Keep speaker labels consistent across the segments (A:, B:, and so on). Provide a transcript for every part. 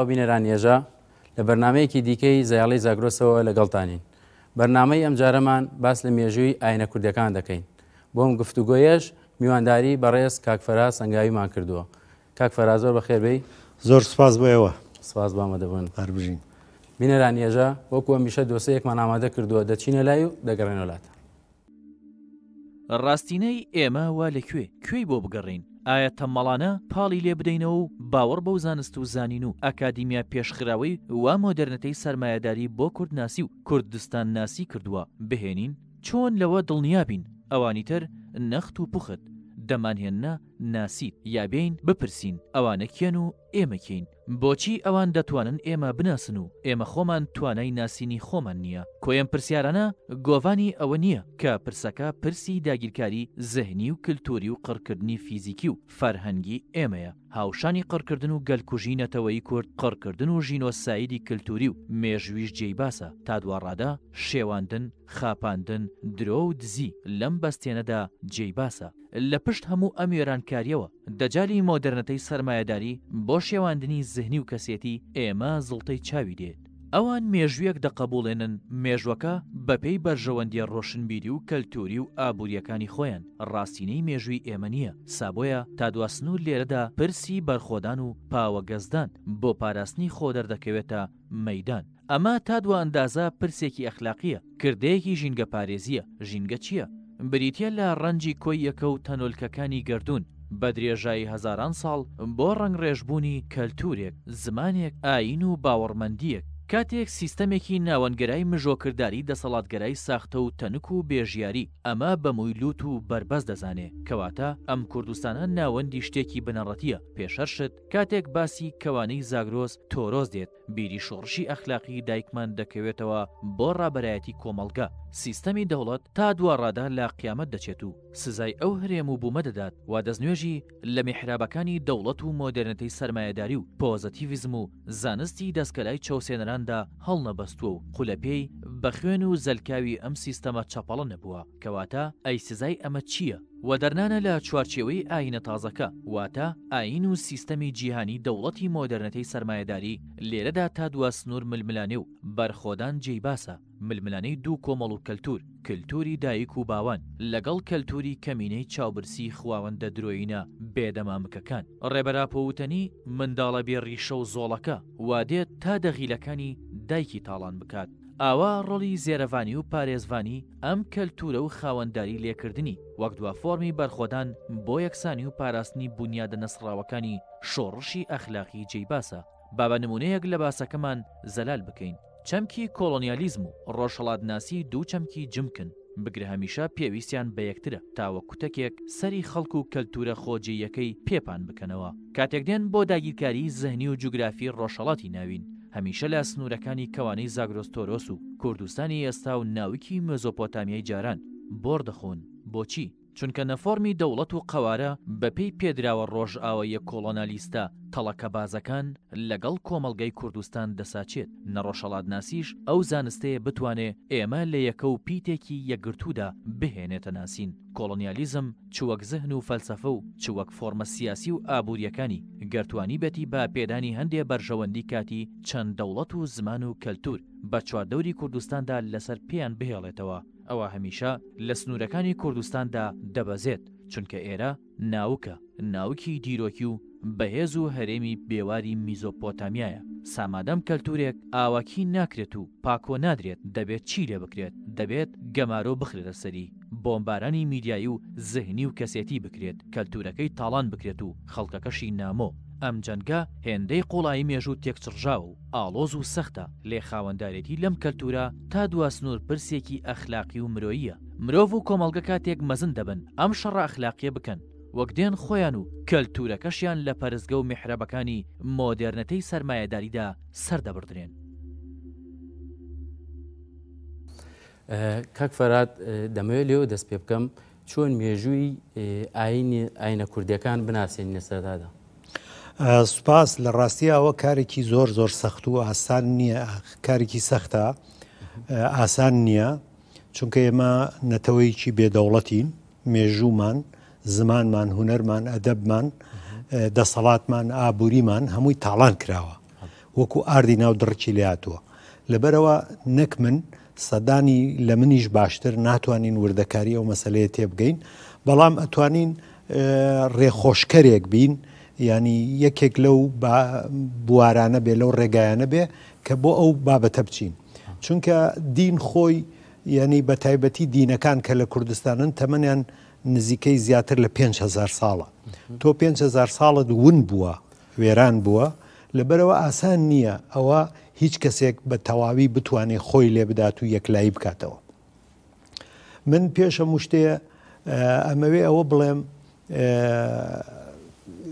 A: ئاوە بینەران ێژە لە بەرنمەیەکی دیکەی زیاڵی زاگرۆسەوە لەگەڵتانین بەرنمەی ئەم جارەمان باس لە مێژووی ئاینە کوردەکان دەکەین بۆم گفتوگۆیەش میوانداری بەڕێز کاکفەرا سنگاویمان کردووە کاکفەرا زۆر بە خێربەی
B: زۆر سپاس بۆ ئێوە سپاس
A: بامە دەبن هەربژین بینەران ێژە وەکو ئەمیشە دۆسەیەکمان ئامادە کردووە دەچینە لای و دەگەڕێنەوەلاتە
C: ڕاستینەی ئێمە وا لەکوێ کوێی بۆ بگەڕین ئایا تەمەڵانە پاڵی لێ بدەینەوە و باوەڕ بەو زانست و زانین و ئەکادیمیا پێشخراوەی وا مۆدررنەتەی سرمایهداری بۆ کوردناسی و کوردستان ناسی کردووە بهێنین چۆن لەوە دڵنیابین ئەوانی تر نەخت و پوخت دەمانهێننا ناسیت یابین بپرسین ئەوانەکیان و ئێمەکەین بۆچی ئەوان دەتوانن ئێمە بناسن و ئێمە خۆمان توانای ناسینی خۆمان نییە کۆیان پرسیارانە گۆڤانی ئەوە نییە کە پرسەکە پرسی داگیرکاری زەهنی و کللتوری و قڕکردنی فیزیکی و فەرهەنگی ئێمەیە هاوشانی قڕکردن و گەلکوژینەتەوەی کورد قڕکردن و ژینۆسایدی کللتوری و مێژویش جێیباسە تا دواڕادا شێواندن خاپاندن درۆ و دزی لەم بەستێنەدا جێیباسە لە پشت هەموو ئەمێران بەکاریەوە دەجای مۆدررنەتەی سەرمایەداری بۆ شێواندنی زهنی و کەسێتی ئێمە زڵتەی چاوی دێت ئەوان مێژویەک دەقبولێنن مێژوەکە بەپەی بەرژەوەندی ڕۆشنبیری و کەلتوری و ئابوووریەکانی خۆیان ڕاستینەی مێژووی ئێمە نییە سابۆیە تا دواسنوور لێرەدا پرسی بەرخۆدان و پاوەگەزدان بۆ پاراستنی خۆ دەردەکەوێتە مەدان ئەمە تا دو ئەندازە پرسێکی ئەخلاقیە کردەیەکی ژینگە پارێزیە ژینگە چییە؟ بریتە لە ڕەنجی کۆی یەکە و تەنۆلکەکانی گردردون بە درێژایی هزاران ساڵ بۆ ڕنگڕێژبوونی کەلتورێک زمانێک ئاین و باوەڕمەندیەک کاتێک سیستەمێکی ناوەنگەرای مژۆکردداری دەسەڵاتگەرای ساختە و تەنک و بێژیاری ئەمە بەمووی لووت و بربەز دەزانێ کەواتە ئەم کوردستانە ناوەندی شتێکی بنەڕەتیە پێشەرشت کاتێک باسی کەوانەی زاگرۆز تۆرۆز دێت بیری شۆڕشی ئەخلاقی دایکمان دەکەوێتەوە بۆ ڕابەرایەتی کۆمەلگە سیستەمی دەوڵەت تا دووەڕادا لە قیامەت دەچێت و سزای ئەو هرێم و بوومە دەدات و دەستنوێژی لە میحرابەکانی دەوڵەت و مۆدررنەتەی سرمایهداری و پۆزتیڤزم و زانستی دەستکەلای چاوسێنەراندا هەڵنەبەستووە و قولەپێی بە خوێن و زەلکاوی ئەم سیستەمە چاپەڵە نەبووە کەواتە ئەی سزای ئەمە چییە؟ وە دەرنانە لە چوارچێوەی ئاینە تازەکە واتە ئاین و سیستەمی جیهانی دەوڵەتی مۆدەرنەتەی سرمایهداری لێرەدا تا دووە سنوور ململانێ و بەرخۆدان جێی باسە ململانەی دوو کۆمەڵ و کەلتور کللتوری دایک و باوان لەگەڵ کەلتوری کەمینەی چاوبرسی خواوەندە درۆینە بێدەمامکەکان ڕێبەراپەوتنی منداڵە بێ ڕیشە و زۆڵەکە وادێت تا دەغیلەکانی دایکی تاڵان بکات ئاوا ڕۆڵی زێرەوانی و پارێزوانی ئەم کەلتورە و خاوەنداری لێکردنی وەک دوا فۆمی بەرخۆدان بۆ یەکسانی و پاراستنی بنیادە نەسراوەکانی شۆڕشی ئەخلاقی جێباسە بابە نمونەیەک لە باسەکەمان زەلال بکەین چەمکی کۆلۆنیالیزم و ڕۆژەڵاتناسی دوو چەمکی جمکن بگرە هەمیشە پێویستیان بە یەکترە تاوە کوتەکێک سەری خەڵکو و کەلتورە خۆجێیەکەی پێپان بکەنەوە کاتێک دێن بۆ داگیرکاری زەهنی و جوگرافی ڕۆژەڵاتی ناوین هەمیشە لە سنوورەکانی کەوانەی زاگرۆستۆرۆس و کوردستانی ئێستا و ناوکی مەزۆپۆتامیای جاران بۆر دەخۆن بۆچی چونکە نەفۆمی دەوڵەت و قەوارە بەپێی پێدراوە ڕۆژئاوەیە کۆڵۆنالیستە تەڵەکە بازەکان لەگەڵ کۆمەلگەی کوردستان دەساچێت نەڕۆژەڵاتناسیش ئەو زانستەیە بتوانێ ئێمە لە یەکە و پیتێکی یەکگرتوودا بهێنێتە ناسین کۆڵۆنیالیزم چوەک زەهن و فەلسەفە و چوەک فۆرمە سیاسی و ئابوووریەکانی گەرتوانی بەتی با پێدانی هەندێ بەرژەوەندی کاتی چەند دەوڵەت و زمان و کەلتور بە چواردەوری کوردستاندا لەسەر پێیان بهێڵێتەوە ئەوە هەمیشە لە سنوورەکانی کوردستاندا دەبەزێت چونکە ئێرە ناوکە ناوکی دیرۆکی و بەهێز و هەرێمی بێواری میزۆپۆتامیایە سامادەم کەلتورێک ئاواکی ناکرێت و پاکۆ نادرێت دەبێت چی لێ بکرێت دەبێت گەمارۆ بخرێتە سەری بۆمبارانی میدیایی و زەهنی و کەسێتی بکرێت کەلتورەکەی تاڵان بکرێت و خەڵکەکەشی نامۆ ئەم جەنگە هێندەی قوڵایی مێژوو تێکچڕژا و ئالۆز و سەختە لێ خاوەنددارێتی لەم کەلتورە تا دوا سنوور پرسێکی ئەخلاقی و مرۆییە مرۆڤ و کۆمەلگە کاتێک مەزن دەبن ئەم شەڕ ئەخلاقیە بکەن وەکدێن خۆیان و کەلتورەکەشیان لە پەرزگە و میحرەبەکانی مۆدررنەتەی سرمایهداریدا سەردەبدرێن.
A: کاک فەرات دەمەوێت لێو دەست پێ بکەم چۆن مێژووی ئاینە کوردەکان بناسیێن نەسەردادا.
B: سوپاس لە ڕاستیەوە کارێکی زۆر زۆر سەخت و ئاسان نییە کارێکی سەختە ئاسان نییە چونکە ئێمە نەتەوەیکی بێدەوڵەتین مێژومان زمانمان هوەرمان ئەدەبمان دەسەڵاتمان ئابوووریمان هەمووی تاڵان کراوە وەکو ئاردی ناو دڕکی لاتوە لەبەرەوە نەک من سەدانی لە منیش باشتر ناتوانین وردەکاری ئەو مەسلەیە تێبگەین بەڵام ئەتوانین ڕێخۆشکەرێک بین ینی یەکێک لەو بوارانە بێ لەو ڕێگایانە بێ کە بۆ ئەو بابەتە بچین چونکە دین خۆی یعنی بە تایبەتی دینەکان کە لە کوردستانن تەمەیان نزیکەی زیاتر لە 5هزار ساڵە تۆ 5هزار ساڵت ون بووە وێران بووە لەبەرەوە ئاسان نییە ئەوە هیچ کەسێک بە تەواوی بتوانێت خۆی لێ بدات و یەکلایی بکاتەوە من پێشە مشتەیە ئەمەوێ ئەوە بڵێم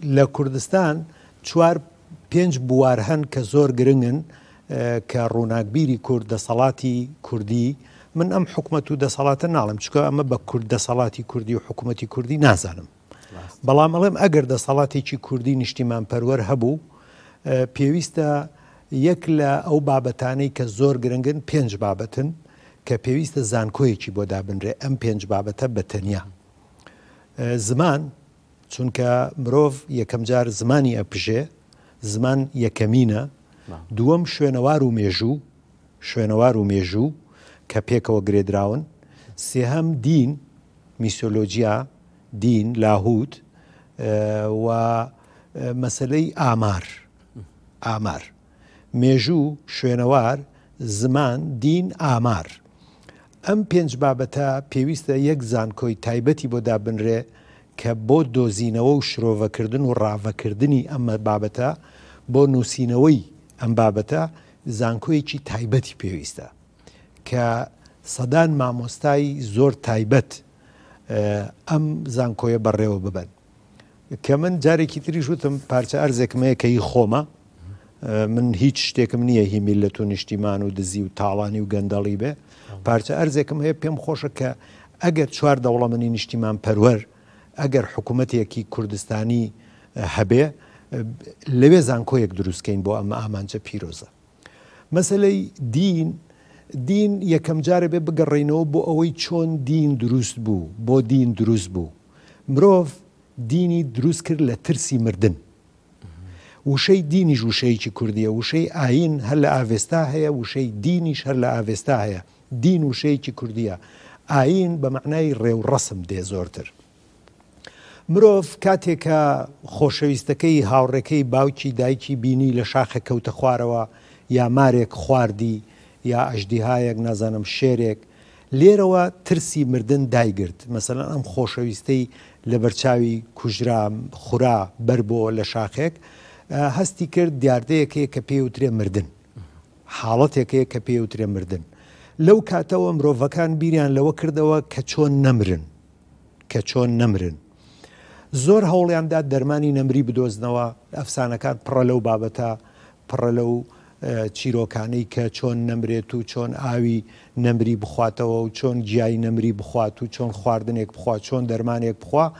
B: لە کوردستان چوار پێنج بوار هەن کە زۆر گرنگن کە ڕووناکبیری کورد دەسەڵاتی کوردی من ئەم حکومت و دەسەڵاتە ناڵم چکە ئەمە بە کورد دەسەڵاتی کوردی و حکوومەتتی کوردی نازانم بەڵام ئەڵێم ئەگەر دەسەڵاتێکی کوردی نیشتیمان پەروەەر هەبوو پێویستە یەک لە ئەو بابەتانەی کە زۆر گرنگن پێنج بابەتن کە پێویستە زانکۆیەکی بۆ دابنرێ ئەم پێنج بابەتە بە تەنیا زمان چونکە مرۆڤ یەکەم جار زمانی ئەپژێ زمان یەکەمینە دووەم شوێنەوار و مێژوو شوێنەوار و مێژوو کە پێکەوە گرێدراون سێهەم دین میسۆلۆجیا دین لاهوت و مەسلەی ئامار ئامار مێژوو شوێنەوار زمان دین ئامار ئەم پێنج بابەتە پێویستە یەک زانکۆی تایبەتی بۆ دابنرێ کە بۆ دۆزینەوە و شرۆڤەکردن و ڕاوەکردنی ئەمە بابەتە بۆ نووسینەوەی ئەم بابەتە زانکۆیەکی تایبەتی پێویستە کە سەدان مامۆستایی زۆر تایبەت ئەم زانکۆیە بەڕێوە ببن کە من جارێکی تریش وتم پارچە ئەرزێکمەیە کەی خۆمە من هیچ شتێکم نییە هی میلەت و نیشتیمان و دزی و تاڵانی و گەندەڵی بێ پارچە ئەرزێکم هەیە پێم خۆشە کە ئەگەر چوار دەوڵەمەنی نیشتیمان پەروەر ئەگەر حکوومەتێکی کوردستانی هەبێ لەوێ زانکۆیەک دروستکەین بۆ ئەمە ئامانچە پیرۆزە مەسلەی دین دین یەکەم جارە بێ بگەڕێنەوە بۆ ئەوەی چۆن دین دروست بوو بۆ دین دروست بوو مرۆڤ دینی دروست کرد لە ترسی مردن وشەی دینیش وشەیەکی کوردیە وشەی ئاین هەر لە ئاوێستا هەیە وشەی دینیش هەر لە ئاوێستا هەیە دین وشەیەکی کوردیە ئاین بە معنای ڕێو ڕسم دێ زۆرتر مرۆڤ کاتێکە خۆشەویستەکەی هاوڕێکەی باوکی دایکی بینی لە شاخە کەوتە خوارەوە یا مارێک خواردی یا ئەشدیهایەک نازانم شێرێک لێرەوە ترسی مردن دایگرت مەمثلەن ئەم خۆشەویستەی لە بەرچاوی کوژرا خورا بربووە لە شاخێک هەستی کرد دیاردەیەکەیە کە پێوترێ مردن حاڵەتێکەیە کە پێوترێ مردن لەو کاتەوە مرۆڤەکان بیریان لەوە کردەوە کە چۆن نەمرن کە چۆن نەمرن زۆر هەوڵیاندا دەرمانی نەمری بدۆزنەوە ئەفسانەکان پڕە لەو بابەتە پڕە لەو چیرۆکانەی کە چۆن نەمرێت و چۆن ئاوی نەمری بخواتەوە و چۆن گیایی نەمری بخوات و چۆن خواردنێک بخوا چۆن دەرمانێک بخوا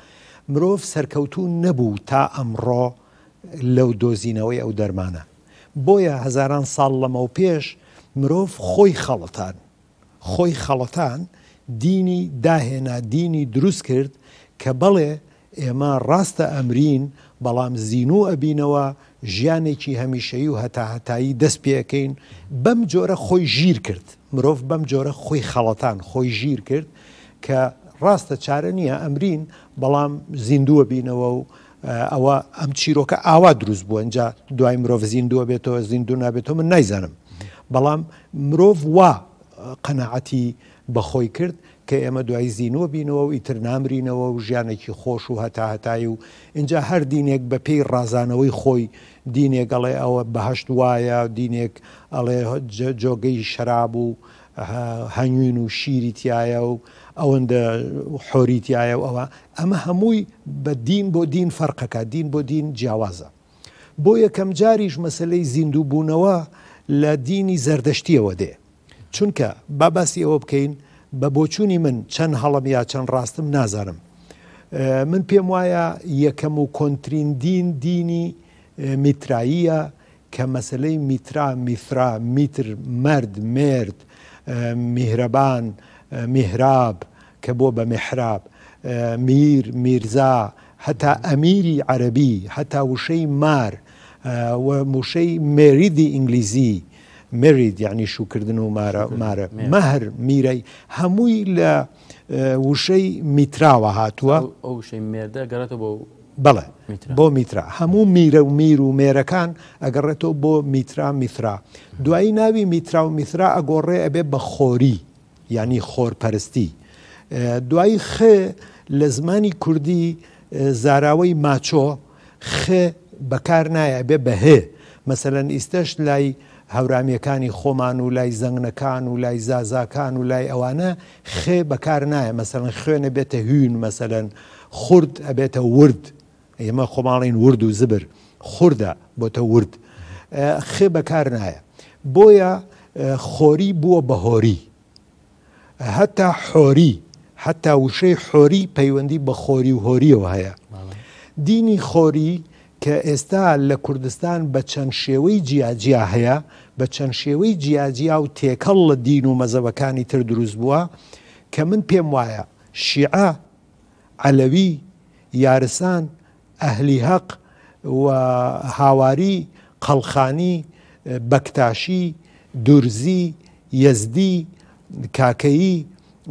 B: مرۆڤ سەرکەوتون نەبوو تا ئەمڕۆ لەو دۆزینەوەی ئەو دەرمانە بۆیە هزاران ساڵ لەمە و پێش مرۆڤ خۆی خەڵەتان خۆی خەڵەتان دینی داهێنا دینی دروست کرد کە بەڵێ ئێمە ڕاستە ئەمرین بەڵام زین و ئەبینەوە ژیانێکی هەمیشەی و هەتاهتایی دەست پێەکەین بەم جۆرە خۆی ژیر کرد مرۆڤ بەم جۆرە خۆی خەڵەتان خۆی ژیر کرد کە ڕاستە چارە نییە ئەمرین بەڵام زیندووە بینەوە و ئەوە ئەم چیرۆکە ئاوا دروست بوو ئەجا دوای مرۆڤ زیندووە بێتەوە زیندوو نابێتەوە من نایزانم بەڵام مرۆڤ وا قەنەعەتی بەخۆی کرد کە ئێمە دوای زیینوە بینەوە و ئیتر نامرینەوە و ژیانێکی خۆش و هەتاهتایی و اینجا هەر دینێک بە پێی ڕازانەوەی خۆی دینێکگەڵێ ئەوە بەهشت وایە دینێک ئەڵێ جۆگەی شراب و هەنگوین و شیریتیایە و ئەوەندە حۆریتیایە و ئەوە ئەمە هەمووی بە دین بۆ دین فەرقەکە دین بۆ دین جیاوازە بۆ یەکەم جاریش مەسلەی زیندوو بوونەوە لە دینی زەردەشتیەوە دێ چونکە باباسی ئەوە بکەین بە بۆچووی من چەند هەڵم یا چەند ڕاستم نازانم من پێم وایە یەکەم و کۆنتترین دین دینی میتراییە کە مەسلەی میترا میفرا میتر مرد مرد میهرەبان میهراب کە بۆ بە میحراب میر میرزا هەتا ئەمیری عەربی هەتا وشەی مار موشەی مێریدی ئینگلیزی مرید یعنی شوکردن و مارە مارە مەهر میرەی هەمووی لە وشەی میتراوە هاتووە
A: ئەو شەی مێردە گەڕێتەوە بۆ
B: بڵێ بۆ میترا هەموو میرە و میر و مێرەکان ئەگەڕێتەوە بۆ میترا میترا دوایی ناوی میترا و میترا ئەگۆڕێ ئەبێ بە خۆری ینی خۆرپەرستی دوایی خ لە زمانی کوردی زاراوەی ماچۆ خ بەکار نایە بێ بەهێ مەسەەن ئیسەش لای هەورامیەکانی خۆمان و لای زەنگنەکان و لای زازاکان و لای ئەوانە خێ بەکار نایە مەسەن خوێنە بێتە هوین مەسەن خورد ئەبێتە ورد ئێمە خۆماڵین ورد و زبر خوردە بۆتە ورد خێ بەکار نایە بۆیە خۆری بووە بە هۆری هەتا حۆری هەتا وشەی حۆری پەیوەندی بە خۆری و هۆریەوە هەیە دینی خۆری کە ئێستا لە کوردستان بە چەند شێوەی جیاجیا هەیە بە چەند شێوەی جیاجیا و تێکەڵ لە دین و مەزەبەکانی تر دروست بووە کە من پێم وایە شیعە علەوی یارسان ئەهلی هەق و هاواری قەڵخانی بەکتاشی دورزی یزدی کاکەیی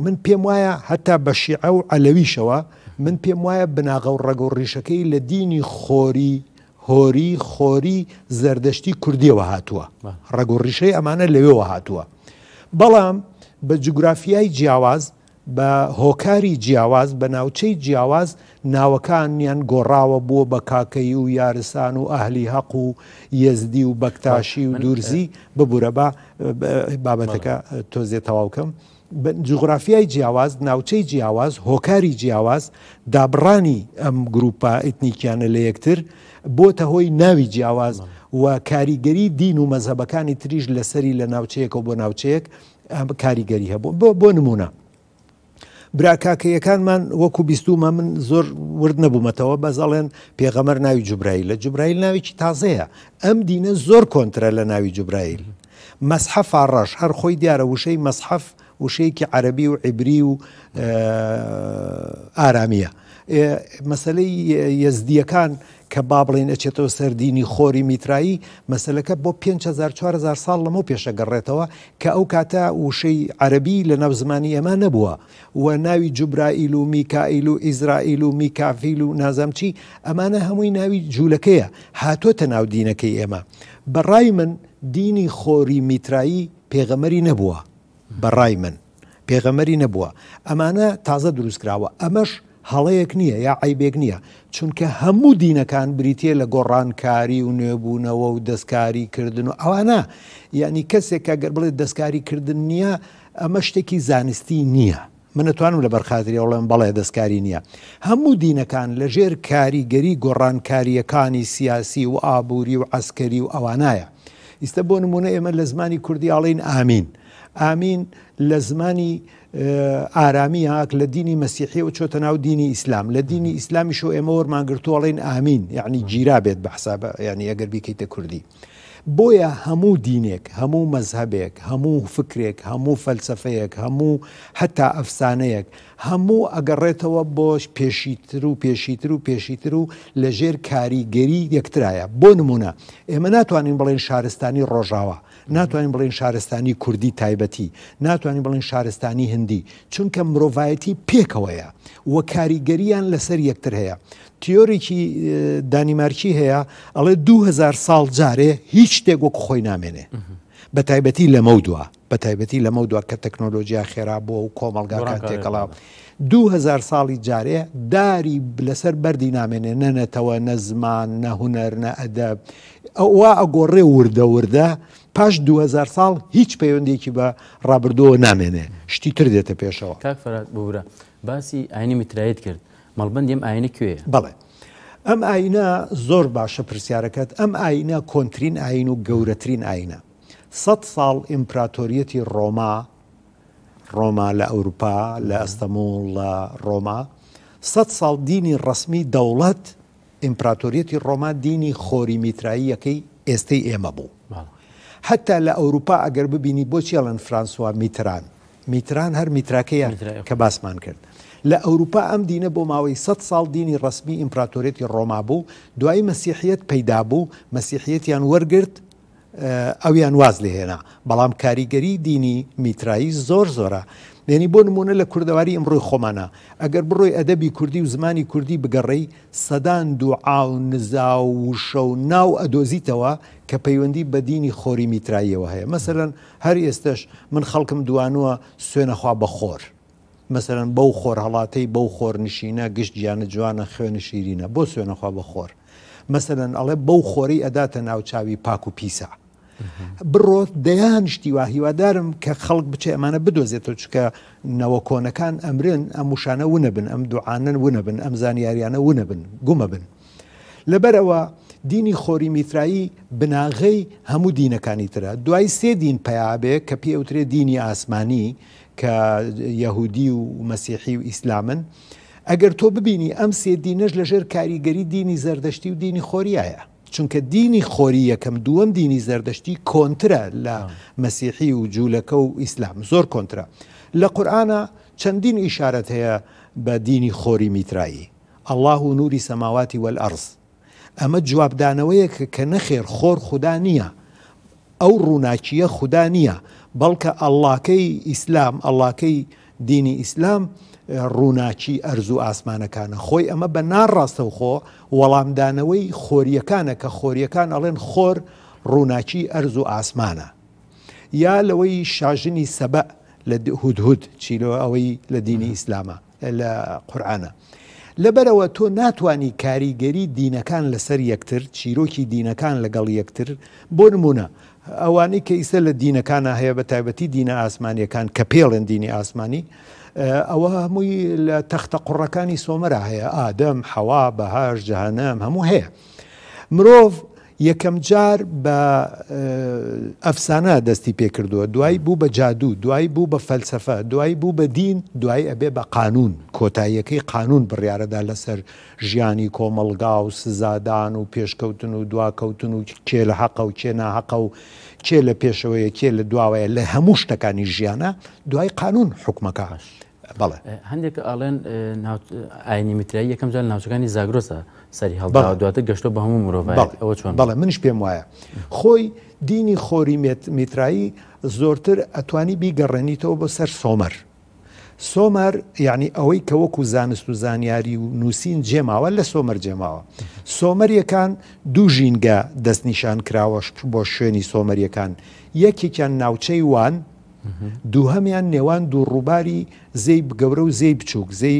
B: من پێم وایە هەتا بە شیعە و علەویشەوە من پێم وایە بناغە و ڕگە و ڕیشەکەی لە دینی خۆری هۆری خۆری زەردەشتی کوردیەوە هاتووە ڕگە و ڕیشەی ئەمانە لەوێەوە هاتووە بەڵام بە جوگرافیای جیاواز بە هۆکاری جیاواز بە ناوچەی جیاواز ناوەکانیان گۆڕاوە بووە بە کاکەی و یارسان و ئەهلی هەق و یزدی و بەکتاشی و دوورزی ببوورە بابەتەکە تۆزیێ تەواوکەم. جوغرافیای جیاواز ناوچەی جیاواز هۆکاری جیاواز دابڕانی ئەم گروپا ئتنیکیانە لە یەکتر بۆتە هۆی ناوی جیاواز و کاریگەری دین و مەذهبەکانی تریش لەسەری لە ناوچەیەکەوە بۆ ناوچەیەک کاریگەری هەبوو بۆ بۆ نمونە. براکاکەیەکانمان وەکو بیستومە من زۆر ورد نەبوومەتەوە بەزەڵێن پێغەمەر ناوی جوبرایل لە جوبرایل ناویکی تازەیە ئەم دینە زۆر کۆنترە لە ناوی جوبرایل. مەسحەف ئاڕاش هەر خۆی دیارە وشەی مەسحەف وشەیەکی عەربی و عیبری و ئارامیە مەسلەی یەزدیەکان کە با بڵێن ئەچێتەوە سەردینی خۆری میترایی مەسلەکە بۆ 5400 ساڵ لەمە پێشەگەڕێتەوە کە ئەو کاتە وشەی عەربی لە ناو زمانی ئەمە نەبووە و ناوی جوبرائیل و میکائیل و ئیزرائیل و میکافیل و نازەمچی ئەمانە هەمووی ناوی جوولەکەیە هاتۆتە ناو دینەکەی ئێمە بەڕای من دینی خۆری میترایی پێغەمەری نەبووە بەڕای من پێغەمەری نەبووە ئەمانە تازە دروستکراوە ئەمەش هەڵەیەک نییە یا عیبێک نییە چونکە هەموو دینەکان بریتە لە گۆڕانکاری و نوێبوونەوە و دەستکاریکردن و ئەوانە یعنی کەسێک کە گەر بڵێت دەستکاریکردن نییە ئەمە شتێکی زانستی نییە. منەتوانم لە بەرخاتری ئەوڵێن بەڵێ دەستکاری نییە. هەموو دینەکان لە ژێر کاریگەری گۆڕانکاریەکانی سیاسی و ئابووری و ئەسکەری و ئەوانایە. ئیستا بۆ نمونە ئێمە لە زمانی کوردیاڵین ئامین. ئامین لە زمانی ئارامی هاک لە دینی مەسیحی و چۆتە ناو دینی ئیسلام لە دینی ئیسلامی شو ئێمە وەرمانگرتووەڵێن ئامین یعنی گیرا بێت بەحسابە ینی ئەگەر بیکەیتە کوردی. بۆیە هەموو دینێک هەموو مەذهبێک هەموو فکرێک هەموو فەلسفەیەک هەموو هەتا ئەفسانەیەک هەموو ئەگەڕێتەوە بۆش پێشیتر و پێشیتر و پێشیتر و لە ژێر کاریگەری یەکترایە بۆ نمونە ئێمە ناتوانین بڵێن شارستانی ڕۆژاوە ناتوانین بڵین شارستانی کوردی تایبەتی ناتوانین بڵین شارستانی هندی چونکە مرۆڤایەتی پێکەوەیە وە کاریگەریان لەسەر یەکتر هەیە تیۆرێکی دانیمارکی هەیە ئەڵێ 2000 ساڵ جارێ هیچ شتێک وەک خۆی نامێنێ بە تایبەتی لەمە دووە بە تایبەتی لەمە دووە کە تەکنۆلۆژیا خێرا بووە و کۆمەلگاکان تێکەڵاو. 2000 ساڵی جارێ داری لەسەر بەری نامێنێ نەنەتەوە نە زمان نەهونەر نە ئەدەب ئەوە ئەگۆڕێ وردە وردە پاش 2000 ساڵ هیچ پەیوەندێکی بە ڕابردووە نامێنێ شتی تر دێتە پێشەوە
A: کاک فرات بورە باسی
B: ئاینی میترایەت کرد مەڵبندیم ئاینە کوێ بڵێ ئەم ئاینە زۆر باشە پرسیارەکەت ئەم ئاینە کۆنتترین ئاین و گەورەترین ئاینە 100 ساڵ ئیمپراتۆریەتی ڕۆما ڕۆما لە ئەوروپا لە ئەستەمول لە ڕۆما 100 ساڵ دینی ڕسمی دەوڵەت ئیمپراتۆریەتی ڕۆما دینی خۆری میترایی یەکەی ئێستەی ئێمە بوو هەتا لە ئەوروپا ئەگەر ببینی بۆچیڵەن فرانسوا میتران میتران هەر میتراکەیان کە باسمان کرد. لە ئەوروپا ئەم دینە بۆ ماوەی 100 ساڵ دینی ڕسمی ئیمپراتۆرێتی ڕۆما بوو دوای مەسیحیت پەیدا بوو مەسیحیەتیان وەرگرت ئەویان واز لێهێنا بەڵام کاریگەری دینی میترایی زۆر زۆرە دێنی بۆ نمونە لە کوردەواری ئەمڕۆی خۆمانە ئەگەر بڕۆی ئەدەبی کوردی و زمانی کوردی بگەڕێی سەدان دوعاو نزا و شەو ناو ئەدۆزیتەوە کە پەیوەندی بە دینی خۆری میتراییەوە هەیە مەسەرەن هەر ئێستش من خەڵکم دوانووە سوێنەخوا بە خۆر. مەسەرەن بەو خۆر هەڵاتەی بەو خۆرنشینە گشت گیانە جوانە خوێنە شیرینە بۆ سوێنەخوا بە خۆر. مەسەرەن ئەڵێ بەو خۆری ئەداتە ناوچاوی پاک و پیسە. بڕۆ دەیان شتیوا هیوادارم کە خەڵک بچێ ئەمانە بدۆزێتەوە چکە نەوە کۆنەکان ئەمرن ئەم وشانە ونە بن ئەم دوعاانن ونە بن ئەم زانیاریانە ونە بن گومە بن لەبەرەوە دینی خۆری میترایی بناغەی هەموو دینەکانی ترە دوای سێ دین پیابێ کە پێوترێ دینی ئاسمانی کە یەهودی و مەسیحی و ئیسلامن ئەگەر تۆ ببینی ئەم سێ دینەش لەژێر کاریگەری دینی زەردەشتی و دینی خۆریایە چونکە دینی خۆری یەکەم دووەم دینی زەردەشتی کۆنترە لە مەسیحی و جوولەکە و ئیسلام زۆر کۆنترە لە قورآە چەندین ئیشارەت هەیە بە دینی خۆری میترایی الله و نوری سەماواتی والأرز ئەمە جوابدانەوەیەکە کە نەخێر خۆر خوددا نییە ئەو ڕووناچیە خوددا نییە بەڵکە ئەللاکەی ئیسلام ئەللاکەی دینی ئیسلام ڕووناچی ئەرزوو ئاسمانەکانە خۆی ئەمە بە ناڕاستە و خۆ وەڵامدانەوەی خۆریەکانە کە خۆریەکان ئەڵێن خۆر ڕووناچی ئەرزوو ئاسمانە یا لەوەی شاژنی سەبە لە هودهود چیلەوە ئەوەی لە دینی ئیسلامە لە قورآانە. لەبەرەوە تۆ ناتانی کاریگەری دینەکان لەسەر یەکتر چیرۆکی دینەکان لەگەڵ یەکتر بۆ نمونە ئەوانەی کە ئیسە لە دینەکانە هەیە بە تایبەتی دینە ئاسمانیەکان کە پێڵێن دینی ئاسمانی ئەوە هەمووی لە تەختە قوڕەکانی سۆمەرا هەیە ئادەم حەوا بەهاش جەهانەم هەموو هەیە مرۆڤ یەکەم جار بە ئەفسانە دەستی پێکردووە دوای بوو بە جادوو دوای بوو بە فەلسفە دوای بوو بە دین دوای ئەبێ بە قانون کۆتاییەکەی قانون بڕیارەدا لەسەر ژیانی کۆمەلگا و سزادان و پێشکەوتن و دواکەوتن و کێ لە حەقە و کێ ناحەقە و کێ لە پێشەوەیە کێ لە دواوەیە لە هەموو شتەکانی ژیانە دوای قانون حکومەکەش بەڵێ هەندێک ئاڵێن
A: ئاینیمیترایی یەکەم جار ناوچەکانی زاگرۆسە سەری هەڵدا دواتە گەشتۆ بە هەموو مرۆڤ ئەوە چۆن
B: بەڵێ منش پێم وایە خۆی دینی خۆری میترایی زۆرتر ئەتوانی بیگەڕێنیتەوە بۆ سەر سۆمەر سۆمەر یعنی ئەوەی کە وەکو زانست و زانیاری و نووسین جێماوە لە سۆمەر جێماوە سۆمەریەکان دوو ژینگە دەستنیشان کراوە بۆ شوێنی سۆمەریەکان یەکێکیان ناوچەی وان دووهمیان نێوان دوو ڕووباری زەی گەورە و زەی بچووک زەی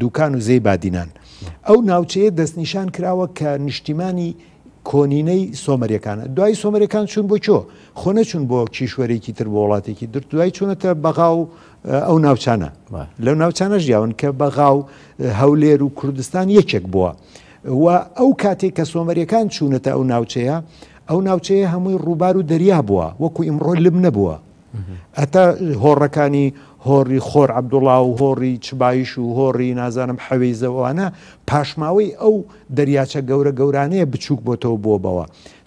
B: دوکان و زەی بادینان ئەو ناوچەیە دەستنیشان کراوە کە نیشتیمانی کۆنینەی سۆمەریەکانە دوای سۆمەریەکان چون بۆ چۆ خۆنە چون بۆ کیشوەرێکی تر بۆ وڵاتێکی در دوای چونەتە بەغااو ئەو ناوچانە لەو ناوچانە ژیاون کە بەغااو هەولێر و کوردستان یەکێک بووە و ئەو کاتێک کە سۆمەریەکان چوونەتە ئەو ناوچەیە ئەو ناوچەیە هەمووی ڕووبار و دەریا بووە وەکو ئیمڕۆ لم نەبووە ئەتا هۆڕەکانی هۆڕی خۆر عبدوڵا و هۆڕی چبایش و هۆڕی نازانم حەویزەوانە پاشماوەی ئەو دەریاچە گەورە گەورانەیە بچووک بۆتەوە بۆ بەوە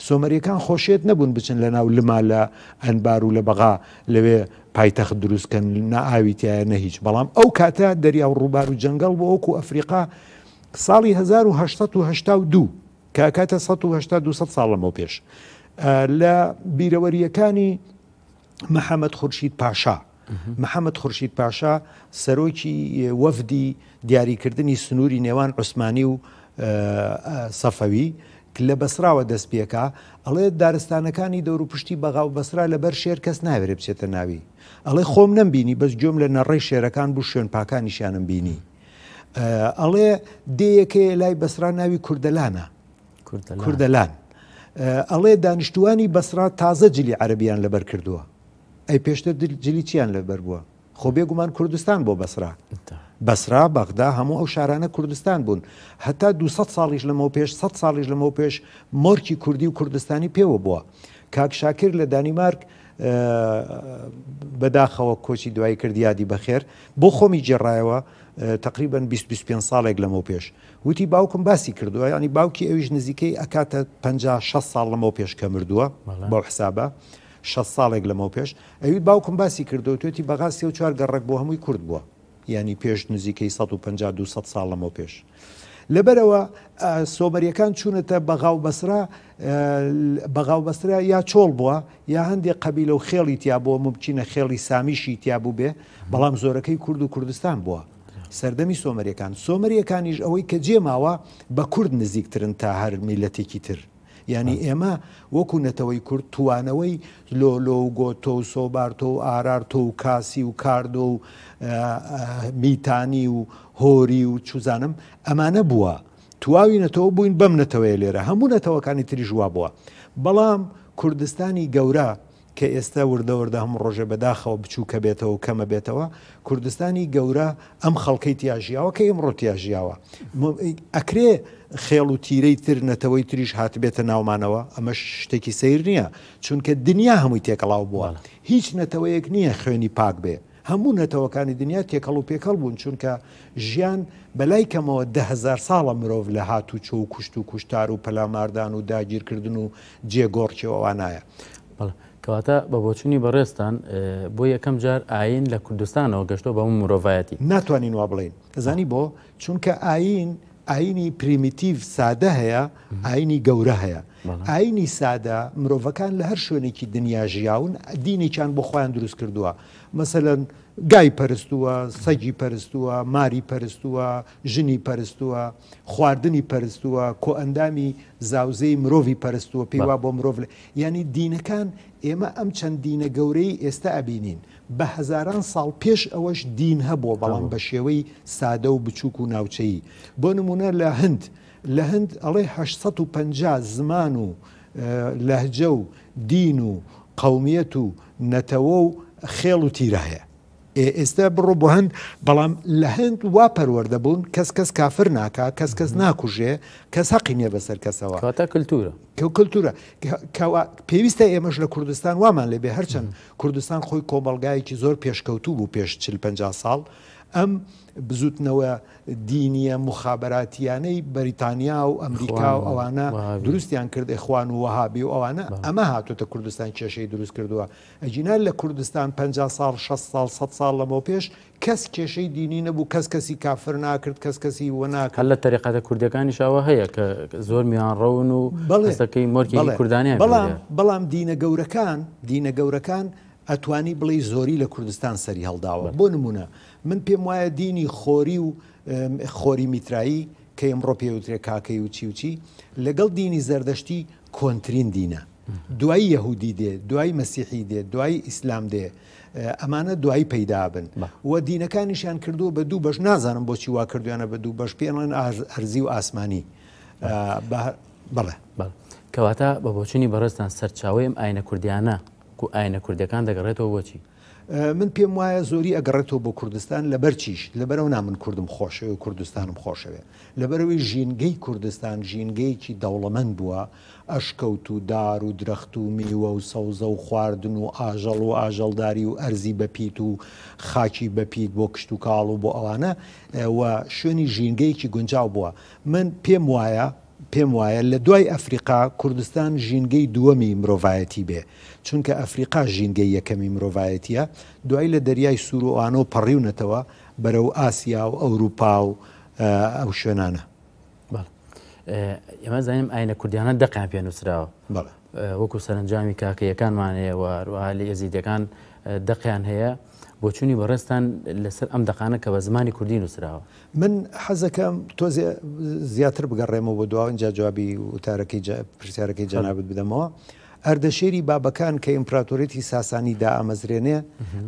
B: سۆمەریەکان خۆشێت نەبوون بچن لە ناو لما لە ئەنبار و لە بەغا لەوێ پایتەخت دروستکەن نەئاویتیایە نە هیچ بەڵام ئەو کاتە دەریا و ڕووبار و جەنگەڵ بۆ ئۆکو ئەفریقا ساڵی 1992 کاکاتە 1992 ساڵەمەوە پێش لە بیرەوەریەکانی محەممەد خورشید پاشا محەممەد خورشید پاشا سەرۆکی وەفدی دیاریکردنی سنووری نێوان عوسمانی و سەفەوی لە بەسراوە دەستپێکە ئەڵێ دارستانەکانی دەور و پشتی بەغااو بەسرا لەبەر شێر کەس ناوێرە بچێتە ناوی ئەڵێ خۆم نمبینی بەس گوێم لە نەڕێی شێرەکان بوو شوێن پاکانیشیانم بینی ئەڵێ دەیەکەیە لای بەسرا ناوی کوردەلانە کوردەلان ئەڵێ دانیشتوانی بەسرا تازە جلی عەربیان لەبەر کردووە ئەی پێشتر جلی چیان لەبەر بووە خۆ بێگومان کوردستان بۆ بەسرا بەسرا بەغدا هەموو ئەو شارانە کوردستان بوون هەتا 200 ساڵیش لەمەوە پێش 100 ساڵیش لەمەوە پێش مۆرکی کوردی و کوردستانی پێوە بووە کاک شاکر لە دانیمارک بەداخەوە کۆچی دوایی کردیادی بەخێر بۆ خۆمی جێڕایەوە تقریبان 25 ساڵێک لەمەوە پێش وتی باوکم باسی کردووە ینی باوکی ئەویش نزیکەی ئەکاتە 50 ساڵ لەمەوە پێش کە مردووە بەو حسابە ش ساڵێک لەمە پێش ئەوی باوکم باسی کردو توێتی بەغا سێ و چوار گەڕک بۆ هەمووی کورد بووە ینی پێش نزیکەی 150 200 ساڵ لەمە پێش. لەبەرەوە سۆمەریەکان چوونەتە بەغااو بەسرا بەغااو بەسرا یا چۆڵ بووە یا هەندێک قەبی لەو خێڵی تیا بۆ مبچینە خێڵی سامیشی تیابوو بێ بەڵام زۆرەکەی کورد و کوردستان بووە. سەردەمی سۆمەریەکان سۆمەریەکانیش ئەوەی کە جێماوە بە کورد نزیکترن تا هەر میلەتێکی تر ینی ئێمە وەکو نەتەوەی کورد توانەوەی لۆلۆ و گۆتۆ و سۆبارتۆ و ئارارتۆ و کاسی و کاردۆ و میتانی و هۆری و چوزانم ئەمانە بووە تواوی نەتەوە بووین بەم نەتەوەی لێرە هەموو نەتەوەکانی تریژوا بووە بەڵام کوردستانی گەورە کە ئێستا وردەوەدا هەم ڕۆژێ بەداخەوە بچووکە بێتەوە و کەمە بێتەوە کوردستانی گەورە ئەم خەڵکەی تیاژیاوە کە ئمڕۆ تیاژیاوە ئەکرێ خێڵ و تیرەی تر نەتەوەی تریش هات بێتە ناومانەوە ئەمە شتێکی سیر نییە چونکە دنیا هەمووی تێکەڵاو بووە هیچ نەتەوەیەک نییە خوێنی پاک بێ هەموو نەتەوەکانی دنیا تێکەڵ و پێکەڵ بوون چونکە ژیان بەلای کەمەوە دههزار ساڵە مرۆڤ لە هات و چۆ و کوشت و کوشتار و پەلاماردان و داگیرکردن و جێگۆڕکیەوەوانایە. کەواتە بە بۆچوونی بەڕێستان
A: بۆ یەکەم جار ئاین لە کوردستانەوە گەشتەوە بە مرۆڤایەتی ناتوانین وا بڵین
B: دەزانی بۆ چونکە ئاین ئاینی پریمیتیڤ سادە هەیە ئاینی گەورە هەیە ئاینی سادە مرۆڤەکان لە هەر شوێنێکی دنیا ژیاون دینیان بۆ خۆیان دروست کردووە مثلەن گای پەرستووە سەگی پەرستووە ماری پەرستووە ژنی پەرستووە خواردنی پەرستووە کۆ ئەندامی زاوزەی مرۆڤی پەرستووە پێیوا بۆ مرۆڤ لە ینی دینەکان ئێمە ئەم چەند دینە گەورەی ئێستا ئەبینین بە هزاران ساڵ پێش ئەوەش دین هەبووە بەڵام بە شێوەی سادە و بچووک و ناوچەیی بۆ نمونە لە هەند لە هەند ئەڵێ 1950 زمان و لەهجە و دین و قومیەت و نەتەوە و خێڵ و تیرایە ئێستا بڕۆ بۆ هەند بەڵام لە هەند وا پەروەەردە بوون کەس کەس کافر ناکە کەس کەس ناکوژێ کەس حەقی نیە بەسەر کەسەوە تا کللتورە کللتورە پێویستە ئێمەش لە کوردستان وامان لێبێ هەرچەند کوردستان خۆی کۆمەلگایکی زۆر پێشکەوتوو بوو پێش 45 ساڵ ئەم بزوتنەوە دینیە مخابراتیانەی بەریتانیا و ئەمریکا و ئەوانە دروستیان کرد ئەخوان و وەهابی و ئەوانە ئەمە هاتوتە کوردستان کێشەی دروست کردووە ئەجینال لە کوردستان 50 سال 6 سال 100 سال لەمەوە پێش کەس کێشەی دینی نەبوو کەس کەسی کافر ناکرد کەس کەسی وەناکە
A: لە تەریقەتە کوردەکانی شاوە هەیە کە زۆر میان ڕەون و
B: بەڵێستەکەی مۆرکی کوردانیان بەڵام بەڵام دینە گەورەکان دینە گەورەکان ئەتوانی بڵێ زۆری لە کوردستان سەری هەڵداوە بۆ نمونە. من پێم وایە دینی خۆری و خۆری میترایی کە ئەمڕۆ پێوترێ کاکەی و چیوچی لەگەڵ دینی زەردەشتی کۆنتترین دینە دوایی یەهودی دێ دوای مەسیحی دێ دوای ئیسلام دێ ئەمانە دوایی پەیدابن وە دینەکانیشیان کردو بە دوو بەش نازانم بۆچی وا کردویانە بە دوو بەش پێڵێن ئەرزی و ئاسمانی بڵێ
A: کەواتە بە بۆچنی بەڕستان سەرچاویم ئاینە کوردیانە کو ئاینە کوردەکان دەگەڕێتەوە
B: بۆچی من پێم وایە زۆری ئەگەڕێتەوە بۆ کوردستان لە بەرچیش لە بەرەو نامن کوردم خۆشەوە کوردستانم خۆشەوێ لە بەرەوەی ژینگەی کوردستان ژینگەیەکی دەوڵەمەند بووە ئەشکەوت و دار و درەخت و میوە و سەوزە و خواردن و ئاژەڵ و ئاژەڵداری و ئەرزی بەپیت و خاکی بەپیت بۆ کشت و کاڵ و بۆ ئەوانە شوێنی ژینگەیەکی گونجاو بووە من پێم وایە پێم وایە لە دوای ئەفریقا کوردستان ژینگەی دووەمی مرۆڤایەتی بێ چونکە ئەفریقا ژینگەی یەکەمی مرۆڤایەتیە دوای لە دەریای سوروانە و پەڕیونەتەوە بەرەو ئاسیا و ئەوروپا و ئەو شوێنانە
A: ئێمە زانیم ئاینە کوردیانە دەقیان پێ نووسراوە وەکو سەرنجامی کاکەیەکانمانەیە وروهالی ئەزیدەکان دەقیان هەیە بۆچوونی بەڕێستان لەسەر ئەم دەقانە کە بە زمانی کوردی نووسراوە
B: من حەزەکەم تۆ زیاتر بگەڕێمەوە بۆ دوا اینجا جوابی وتارەکەی پرسیارەکەی جەنابەت بدەمەوە ئەردەشێری بابەکان کە ئیمپراتۆرێتی ساسانی دائەمەزرێنێ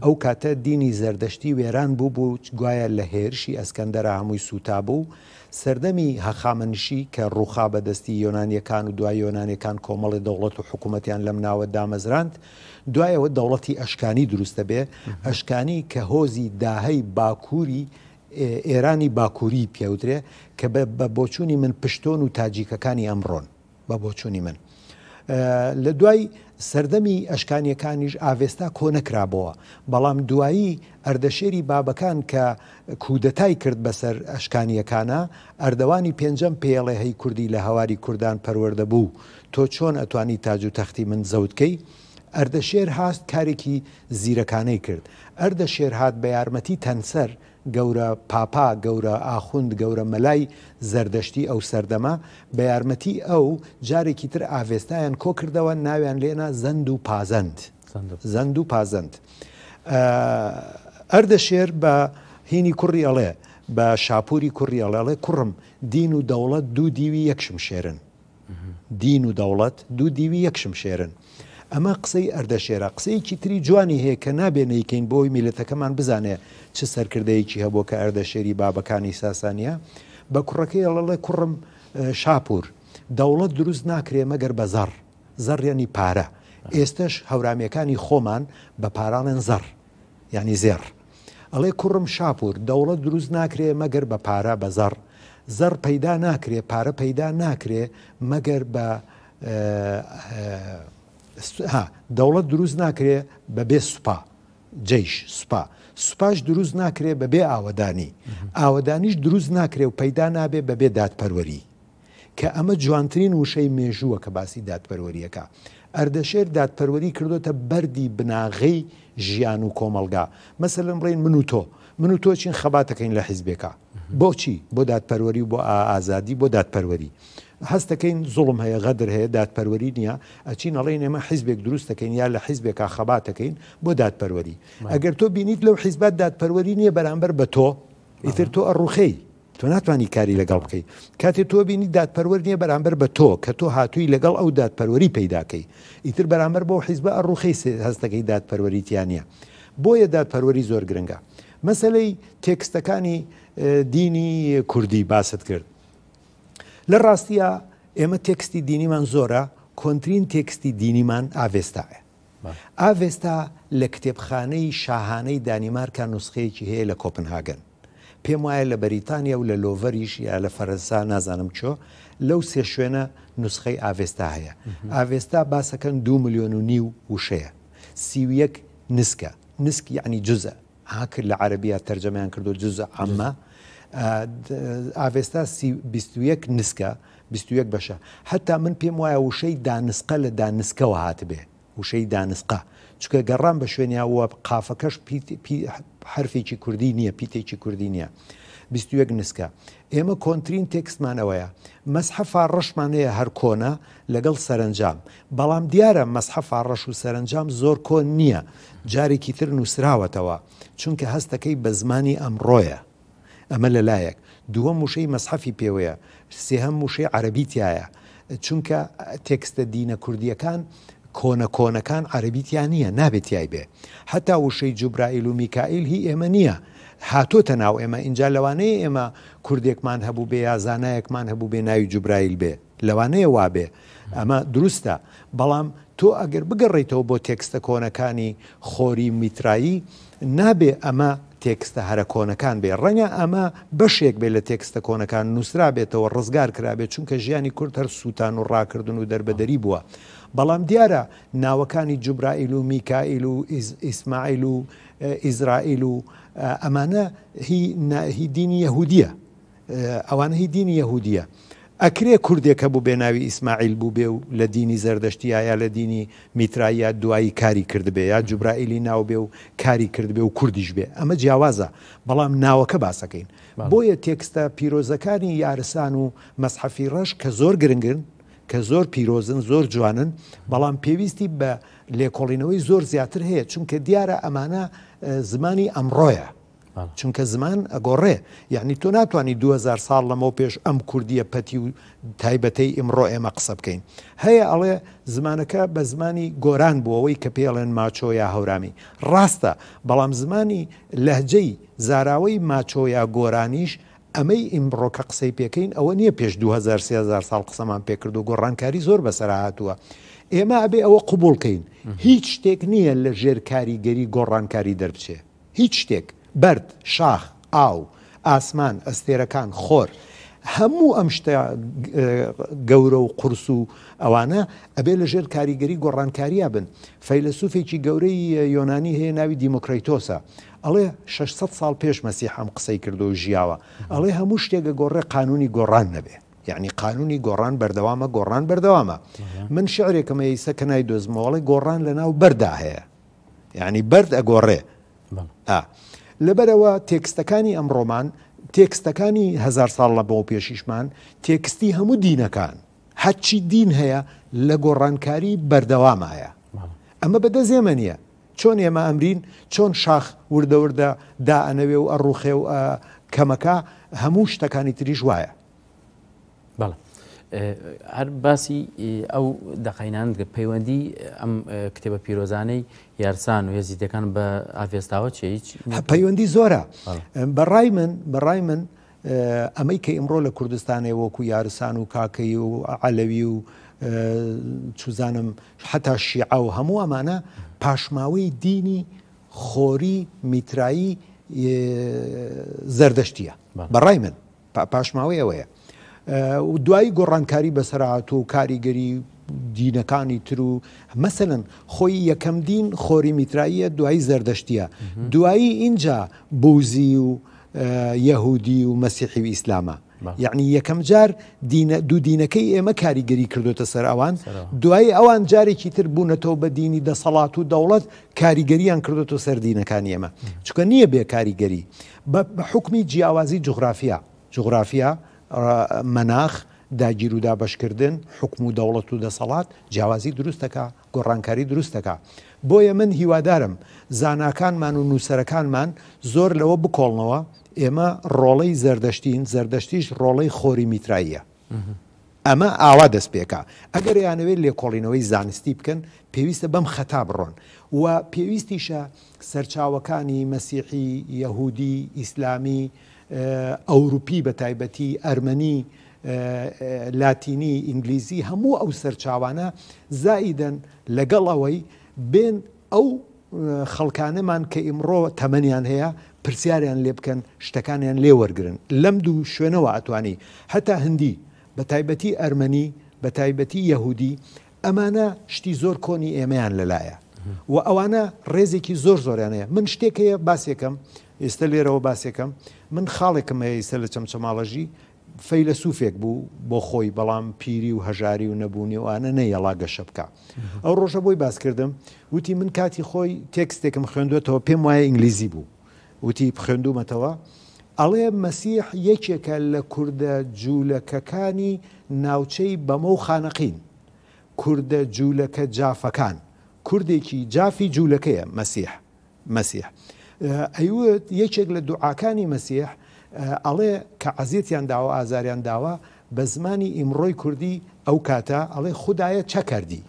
B: ئەو کاتە دینی زەردەشتی وێران بوو بوو گوایە لە هێرشی ئەسکەندەرە هەمووی سوتا بوو سەردەمی هەخامنشی کە ڕووخا بەدەستی یۆنانیەکان و دوای یۆنانیەکان کۆمەڵی دەوڵەت و حکوومەتیان لەم ناوە دامەزراند دوایەوە دەوڵەتی ئەشکانی دروستە بێ ئەشکانی کە هۆزی داهەی باکووری ئێرانی باکووری پێوترێ کە بە بۆچووی من پشتۆن و تاجیکەکانی ئەمڕۆن بە بۆچووی من. لە دوای سەردەمی ئەشکانیەکانیش ئاڤێستا کۆنەکرابەوە بەڵام دوایی ئەردەشێری بابەکان کە کودەتای کرد بەسەر ئەشکانیەکانە ئەردەوانی پێنجەم پێڵێ هەی کوردی لە هەواری کوردان پەروەەردە بوو تۆ چۆن ئەتوانی تاج و تەختی من زەوتکەی ئەردەشێر هاست کارێکی زیرەکانەی کرد ئەردەشێر هاات بە یارمەتی تەنسەر گەورە پاپا گەورە ئاخوند گەورە مەلای زەردەشتی ئەو سەردەما بە یارمەتی ئەو جارێکی تر ئاڤێستایان کۆ کردەوە ناویان لێنا زەند و پازەند زەند و پازەند ئەردەشێر بە هینی کوڕی ئەڵێ بە شاپوری کوڕی ئەڵێڵێ کوڕم دین و دەوڵەت دوو دیوی یەکشم شێرن دین و دەوڵەت دوو دیوی یەکشم شێرن ئەمە قسەی ئەردەشێرە قسەیەکی تری جوانی هەیە کە نابێنەیکەین بۆی میلەتەکەمان بزانێ چ سەرکردەیەکی هەبوو کە ئەردەشێری بابەکانی ساسانیە بە کوڕەکەی ئەڵێ کوڕم شاپور دەوڵەت دروست ناکرێ مەگەر بە زەڕ زەڕیانی پارە ئێستش هەورامیەکانی خۆمان بە پارانن زەڕ ینی زێر ئەڵێ کوڕم شاپور دەوڵەت دروست ناکرێ مەگەر بە پارە بەزەر زەر پەیدا ناکرێ پارە پەیدا ناکرێ مەگەر بە دەوڵەت دروست ناکرێ بە بێ سوپا جیش سوپا سوپاش دروست ناکرێ بە بێ ئاوەدانی ئاوەدانیش دروست ناکرێ و پەیدا نابێ بە بێ دادپەروەری کە ئەمە جوانترین وشەی مێژووە کە باسی دادپەروەریەکە ئەردەشێر دادپەروەری کردوتە بەری بناغی ژیان و کۆمەلگا مەسەلم ڕێن من و تۆ من و تۆ چین خەباتەکەین لە حیزبێکە بۆچی بۆ دادپەروەری بۆ ئازادی بۆ دادپەروەری هەستەکەین زوڵم هەیە غەدر هەیە دادپەروەری نییە ئەچین ئەڵێن ئێمە حیزبێک دروستەکەین یا لە حیزبێکا خەباتەکەین بۆ دادپەروەری ئەگەر تۆ بینیت لەو حیزبات دادپەروەری نییە بەرامبەر بە تۆ ئیتر تۆ ئەڕوخەی تۆ ناتوانانی کاری لەگەڵ بکەیت کاتێک تۆ بینی دادپەروەر نیە بەرامبەر بە تۆ کە تۆ هاتووی لەگەڵ ئەو دادپەروەری پیداکەی ئیتر بەرامبەر بۆ حیزب ڕوخی هەستەکەی دادپەروەریتیانە بۆیە دادپەروەری زۆر گرنگە مەسلەی تێکستەکانی دینی کوردی باست کرد لە ڕاستیە ئێمە تێکستی دینیمان زۆرە کۆنتترین تێکستی دینیمان ئاڤێستاە ئاڤێستا لە کتێبخانەی شاهانەی دانیمارکە نوسخەیەکی هەیە لە کۆپنهاگەن پێم وایە لە بەریتانیا و لە لۆڤەریش یا لە فەرەنسا نازانم چۆ لەو سێ شوێنە نوسخەی ئاڤێستا هەیە ئاڤێستا باسەکەن دو میلیۆن و نیو وشەیە سیویەک نسکە نسکی عنی جزە هاکرد لە عربیا تەرجەمیان کردو جزە ئەمما ئاڤێستا 21 نسکە 21 بەشە هەتا من پێم وایە وشەی دانسقە لە دانسکەەوە هاتبێ وشەی دانسقە چکە گەڕان بە شوێنیاوە قافەکەش حرفێکی کوردی نییە پیتێکی کوردی نییە. بیستوەک نسکە ئێمە کۆنتترین تێکسمانەوەیە مەسحەفا ڕەشمانەیە هەر کۆنا لەگەڵ سەرنجام بەڵام دیارە مەسحەفا ڕەش و سەرنجام زۆر کۆن نییە جارێکی تر نووسراوەتەوە چونکە هەستەکەی بە زمانی ئەمڕۆیە ئەمە لەلایەک دووە موشەی مەسحەفی پێوەیە سێهەم موشەی عەربیتیایە چونکە تێکستە دینە کوردیەکان کۆنە کۆنەکان عربیتیان نییە نابێتیای بێ هەتا وشەی جوبرائیل و میکائیل هی ئێمە نییە هاتۆتە ناو ئێمە اینجا لەوانەیە ئێمە کوردێکمان هەبوو بێ یا زانایەکمان هەبوو بێ ناوی جوبرائیل بێ لەوانەیە وا بێ ئەمە دروستە بەڵام تۆ ئەگەر بگەڕیتەوە بۆ تێکستە کۆنەکانی خۆری میترایی نابێ ئەمە تێکستە هەرە کۆنەکان بێ ڕەنگە ئەمە بەشێک بێت لە تێکستە کۆنەکان نووسرا بێتەوە ڕزگار کرابێت چونکە ژیانی کورد هەر سووتان و ڕاکردن و دەربەدەری بووە بەڵام دیارە ناوەکانی جوبرائیل و میکائیل و ئیسماعیل و ئیزرائیل و ئەمانە هی دینی یەهودیە ئەوانە هی دینی یەهودیە ئەکرێ کوردێکە بوو بێناوی ئیسماعیل بوو بێ و لە دینی زەردەشتی یا لە دینی میترایە دوایی کاری کردبێ یا جوبرائیلی ناو بێ و کاری کردبێ و کوردیش بێ ئەمە جیاوازە بەڵام ناوەکە باسەکەین بۆیە تێکستە پیرۆزەکانی یارسان و مەسحەفی ڕەش کە زۆر گرنگن کە زۆر پیرۆزن زۆر جوانن بەڵام پێویستی بە لێکۆڵینەوەی زۆر زیاتر هەیە چونکە دیارە ئەمانە زمانی ئەمڕۆیە. چونکە زمان ئەگۆڕێ یعنی تۆ ناتوانانی 2000 ساڵ لەمەەوە پێش ئەم کوردیە پەتی و تایبەتەی ئمڕۆ ئێمە قسە بکەین هەیە ئەڵێ زمانەکە بە زمانی گۆران بووەوەی کە پێڵێن ماچۆ یا هەورامی ڕاستە بەڵام زمانی لەهجەی زاراوەی ماچۆ یا گۆرانیش ئەمەی ئیمڕۆ کە قسەی پێکەین ئەوە نییە پێش 2030 سال قسەمان پێکرد و گۆڕانکاری زۆر بەسەرهاتووە ئێمە ئەبێ ئەوە قوبولکەین هیچ شتێک نییە لە ژێر کاریگەری گۆڕانکاری دەربچێ هیچ شتێک بەرد شاخ ئاو ئاسمان ئەستێرەکان خۆر هەموو ئەم شتە گەورە و قرس و ئەوانە ئەبێ لە ژێر کاریگەری گۆڕانکاریە بن فەیلسوفێکی گەورەی یۆنانی هەیە ناوی دیموکرایتۆسە ئەڵێ 600 سال پێش مەسیحام قسەی کردو و ژیاوە ئەڵێ هەموو شتێکە گۆڕێ قانونی گۆڕان نەبێ یعنی قانونی گۆڕان بەردەوامە گۆڕان بەردەوامە من شعرێکمە ئیسە کەنای دۆزمەوەڵی گۆڕان لە ناو بەردا هەیە یعنی بەرد ئەگۆڕێ لەبەرەوە تێکستەکانی ئەم ڕۆمان تێکستەکانی هزار ساڵ لە بۆ پێشیشمان تێکستی هەموو دینەکان هەچی دین هەیە لە گۆڕانکاری بەردەوامایە ئەمە بەدەزێمە نیە چۆن ئێمە ئەمرین چۆن شاخ وردەوردە دا ئەنەوێ و ئەڕوخێ و کەمەکە هەموو شتەکانی تریش وایە
A: بەڵە هەر باسی ئەو دەقینان پەیوەندی ئەم کتێبە پیرۆزانەی یارسان و هێزیتەکان بە ئافێستاوە چ هیچ
B: پەیوەندی زۆرە بەڕای من بەڕای من ئەمەی کە ئیمڕۆ لە کوردستانی وەکو یارسان و کاکەی و عەلەوی و چوزانم حتا شیع و هەموو ئەمانە پاشماوەی دینی خۆری میترایی زەردەشتیە بەڕای من پاشماوەی ئەوەیە و دوایی گۆڕانکاری بەسەرهات و کاریگەری دینەکانی تر و مەمثلەن خۆی یەکەم دین خۆری میتراییە دوایی زەردەشتیە دوایی اینجا بوزی و یەهودی و مەسیحی و ئیسلامە یعنی یەکەم جار دوو دینەکەی ئێمە کاریگەری کردوتە سەر ئەوان دوای ئەوان جارێکی تر بوونەتەوە بە دینی دەسەڵات و دەوڵەت کاریگەریان کردوتە سەر دینەکان ئێمە چکە نییە بێ کاریگەری بە حکمی جیاوازی جغرافیا جغرافیا مەناخ داگیر و دابشکردن حکم و دەوڵەت و دەسەڵات جیاوازی دروستەکە گۆڕانکاری دروستەکە بۆیە من هیوادارم زاناکانمان و نووسەرەکانمان زۆر لەوە بکۆڵنەوە ئێمە ڕۆڵەی زەردەشتین زەردەشتیش ڕۆڵەی خۆری میتراییە ئەمە ئاوا دەست پێکە ئەگەر یانەوێت لێکۆڵینەوەی زانستی بکەن پێویستە بەم خەتا بڕۆن و پێویستیشە سەرچاوەکانی مەسیحی یەهودی ئیسلامی ئەوروپی بە تایبەتی ئەرمەنی لاتینی ئینگلیزی هەموو ئەو سەرچاوانە زائیدەن لەگەڵ ئەوەی بێن ئەو خەڵکانەمان کە ئیمڕۆ تەمەنیان هەیە پرسیاریان لێ بکەن شتەکانیان لێ وەرگن لەم دوو شوێنەوە ئەتوانی هەتا هەندی بە تایبەتی ئەرمەنی بە تایبەتی یەهودی ئەمانە شتی زۆر کۆنی ئێمەیان لەلایە و ئەوانە ڕێزێکی زۆر زۆریانەیە من شتێک هەیە باسێکم ئێستا لێرەوە باسێکم من خاڵێکم هەیە ئێستا لە چەم چەماڵەژی فەیلە سوفێک بوو بۆ خۆی بەڵام پیری و هەژاری و نەبوونی وانە نەیەڵا گەشە بکە ئەو ڕۆژە بۆی باسکردم وتی من کاتی خۆی تێکستێکم خوێندوێتەوە پێم وایە ئینگلیزی بوو وتی بخێندومەتەوە ئەڵێ مەسیح یەکێکە لە کووردە جوولەکەکانی ناوچەی بەمە و خانەقین کووردە جوولەکە جافەکان کوردێکی جافی جوولەکەیە مەسیح مەسیح ئەیوت یەکێک لە دوعاکانی مەسیح ئەڵێ کە عزیێتیان داوە ئازاریان داوە بە زمانی ئیمڕۆی کوردی ئەو کاتە ئەڵێ خدایە چەکردی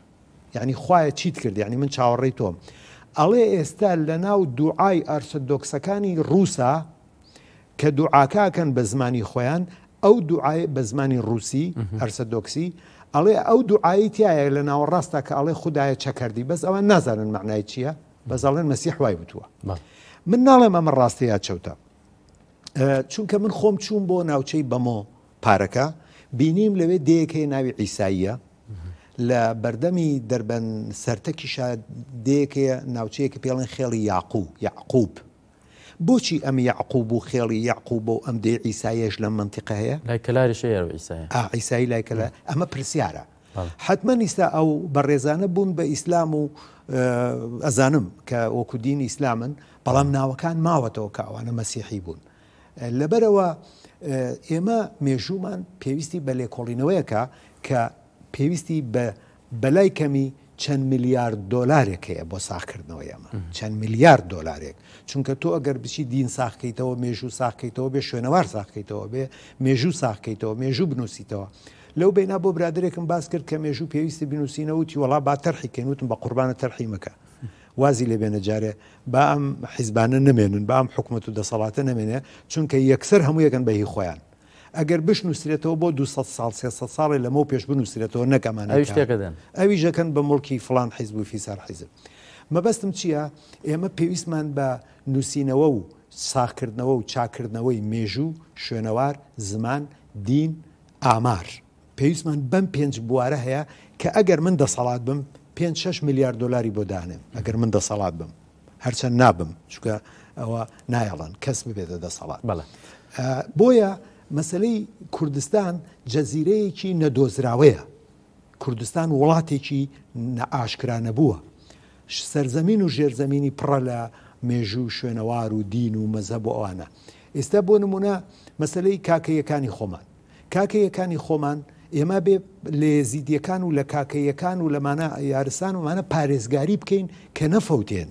B: یعنی خویە چیت کردی ینی من چاوەڕێی تۆم ئەڵێ ئێستا لە ناو دوعای ئارشدۆکسەکانی ڕووسا کە دوعاکاکەن بە زمانی خۆیان ئەو دوعای بە زمانی رووسی هەرسەدۆکسی ئەڵێ ئەو دوعایی تایە لە ناوەڕاستە کە ئەڵێ خدایە چەکردی بەس ئەوە نازانن معنای چییە بەزڵێن مەسیحوای بتووە من ناڵێم ئەمە ڕاستەیە چەوتە چونکە من خۆم چوون بۆ ناوچەی بەمۆ پارەکە بینیم لەوێ دەیەکەی ناوی ئیساییە لە بەردەمی دەربەن سەرتەکیشا دێکەیە ناوچەیەکە پێڵێن خێڵی یاقوب یعقوب. بۆچی ئەم یعقوب و خێڵی یعقوب بۆ ئەم دێ ئیسایەش لە منتیقە هەیە ئیسایی لای کە ئەمە پرسیارە حتمما ئیستا ئەو بەڕێزانە بوون بە ئیسلام و ئەزانم کە وەکودین ئیسلامن بەڵام ناوەکان ماوەتەوە کاوانە مەسیحی بوون لەبەرەوە ئێمە مێژومان پێویستی بە لێکۆڵینەوەیەکە کە پێویستی بە بەلای کەمی چەند میلیارد دلارێکەیە بۆ ساکردنەوە ئەمە چەند میلیارد دلارێک چونکە تۆ ئەگەر بچی دین ساخکەیتەوە مێژوو ساخکەیتەوە بێ شوێنەوار ساخکەیتەوە بێ مێژوو ساخکەیتەوە مێژوو بنووسیتەوە لەو بینا بۆ برادێکم باس کرد کە مێژوو پێویستی بنووسینەوتی وڵا با تەرحی کەنوتم بە قوربانە تەرحی مەکە وازی لێ بێنە جارێ با ئەم حیزبانە نمێنن با ئەم حکوومەت و دەسەڵاتە نمێنێ چونکە یەکسەر هەموو یەکەن بەهی خۆیان ئەگەر بش نووسێتەوە بۆ 200 سال 300 ساڵی لەمە پێش بنووسێتەوە نەکەمان ئەوی ژەکەن بە مڵکی فلان حیزب و فیسار حیزب مەبەستم چییە ئێمە پێویستمان بە نووسینەوە و ساکردنەوە و چاکردنەوەی مێژوو شوێنەوار زمان دین ئامار پێویستمان بەم پێنج بوارە هەیە کە ئەگەر من دەسەڵات بم 5 6 میلیارد دلاری بۆ دانێم ئەگەر من دەسەڵات بم هەرچەند نابم چکە ئەوە نایەڵەن کەس ببێتە دەسەڵات بەڵە بۆیە مەسلەی کوردستان جەزیرەیەکی نەدۆزراوەیە کوردستان وڵاتێکی نەئاشکرا نەبووە سەرزەمین و ژێرزەمینی پڕە لە مێژوو شوێنەوار و دین و مەزە بۆ ئەوانە ئێستا بۆ نمونە مەسلەی کاکەیەکانی خۆمان کاکەیەکانی خۆمان ئێمە بێ لێزیدیەکان و لە کاکەیەکان و لەمانە یارسان ومانە پارێزگاری بکەین کە نەفەوتێن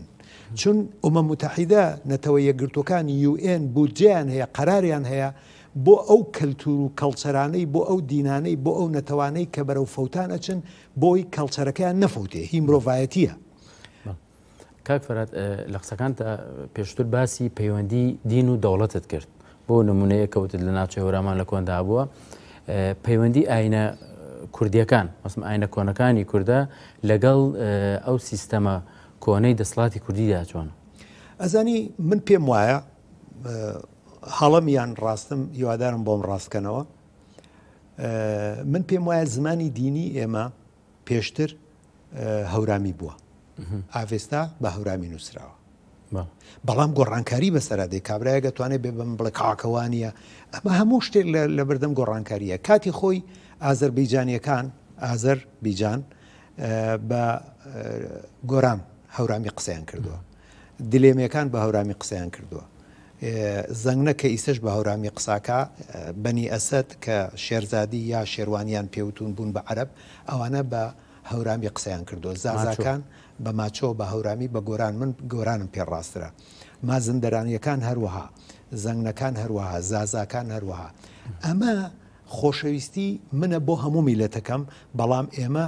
B: چون ئۆمە متحیدە نەتەوە یەکگرتوەکانی UN بودجیان هەیە قەراریان هەیە بۆ ئەو کەلتور و کەڵچەرانەی بۆ ئەو دینانەی بۆ ئەو نەتەوانەی کە بەرەو فەوتان ئەچن بۆی کەڵچەرەکەیان نەفوتێ هی مرۆڤایەتیە
A: کاک فەرات لە قسەکان تا پێشتر باسی پەیوەندی دین و دەوڵەتت کرد بۆ نمونەیە کەوتت لە ناوچە هەورامان لە کۆندا بووە پەیوەندی ئاینە کوردیەکان وەسم ئاینە کۆنەکانی کووردە لەگەڵ ئەو سیستەمە کۆنەی دەسڵاتی کوردیدا چۆن
B: ئەزانی من پێم وایە هەڵەمیان ڕاستم هیوادارم بۆم ڕاستکەنەوە من پێم وایە زمانی دینی ئێمە پێشتر هەورامی بووە ئاڤێستا بە هەورامی نووسراوە بەڵام گۆڕانکاری بەسەرادەی کابراایە دەتوانێت بێ بم بڵێ کاکەوانە ئەمە هەموو شتێک لە بەردەم گۆڕانکاریە کاتی خۆی ئازەر بیجانیەکان ئازەر بیجان بە گۆران هەورامی قسەیان کردووە دلێمیەکان بە هەورامی قسەیان کردووە زەنگنەکە ئیسش بە هەورامی قساکە بەنی ئەسد کە شێرزادی یا شێوانیان پێوتون بوون بە عرب ئەوانە بە هەورامی قسەیان کردو زازاکان بە ماچۆ بە هەورامی بە گۆران من گۆرانم پێڕاسترە ما زندەرانیەکان هەروەها زەنگنەکان هەروەها زازاکان هەروەها ئەمە خۆشەویستی منە بۆ هەموو میلەتەکەم بەڵام ئێمە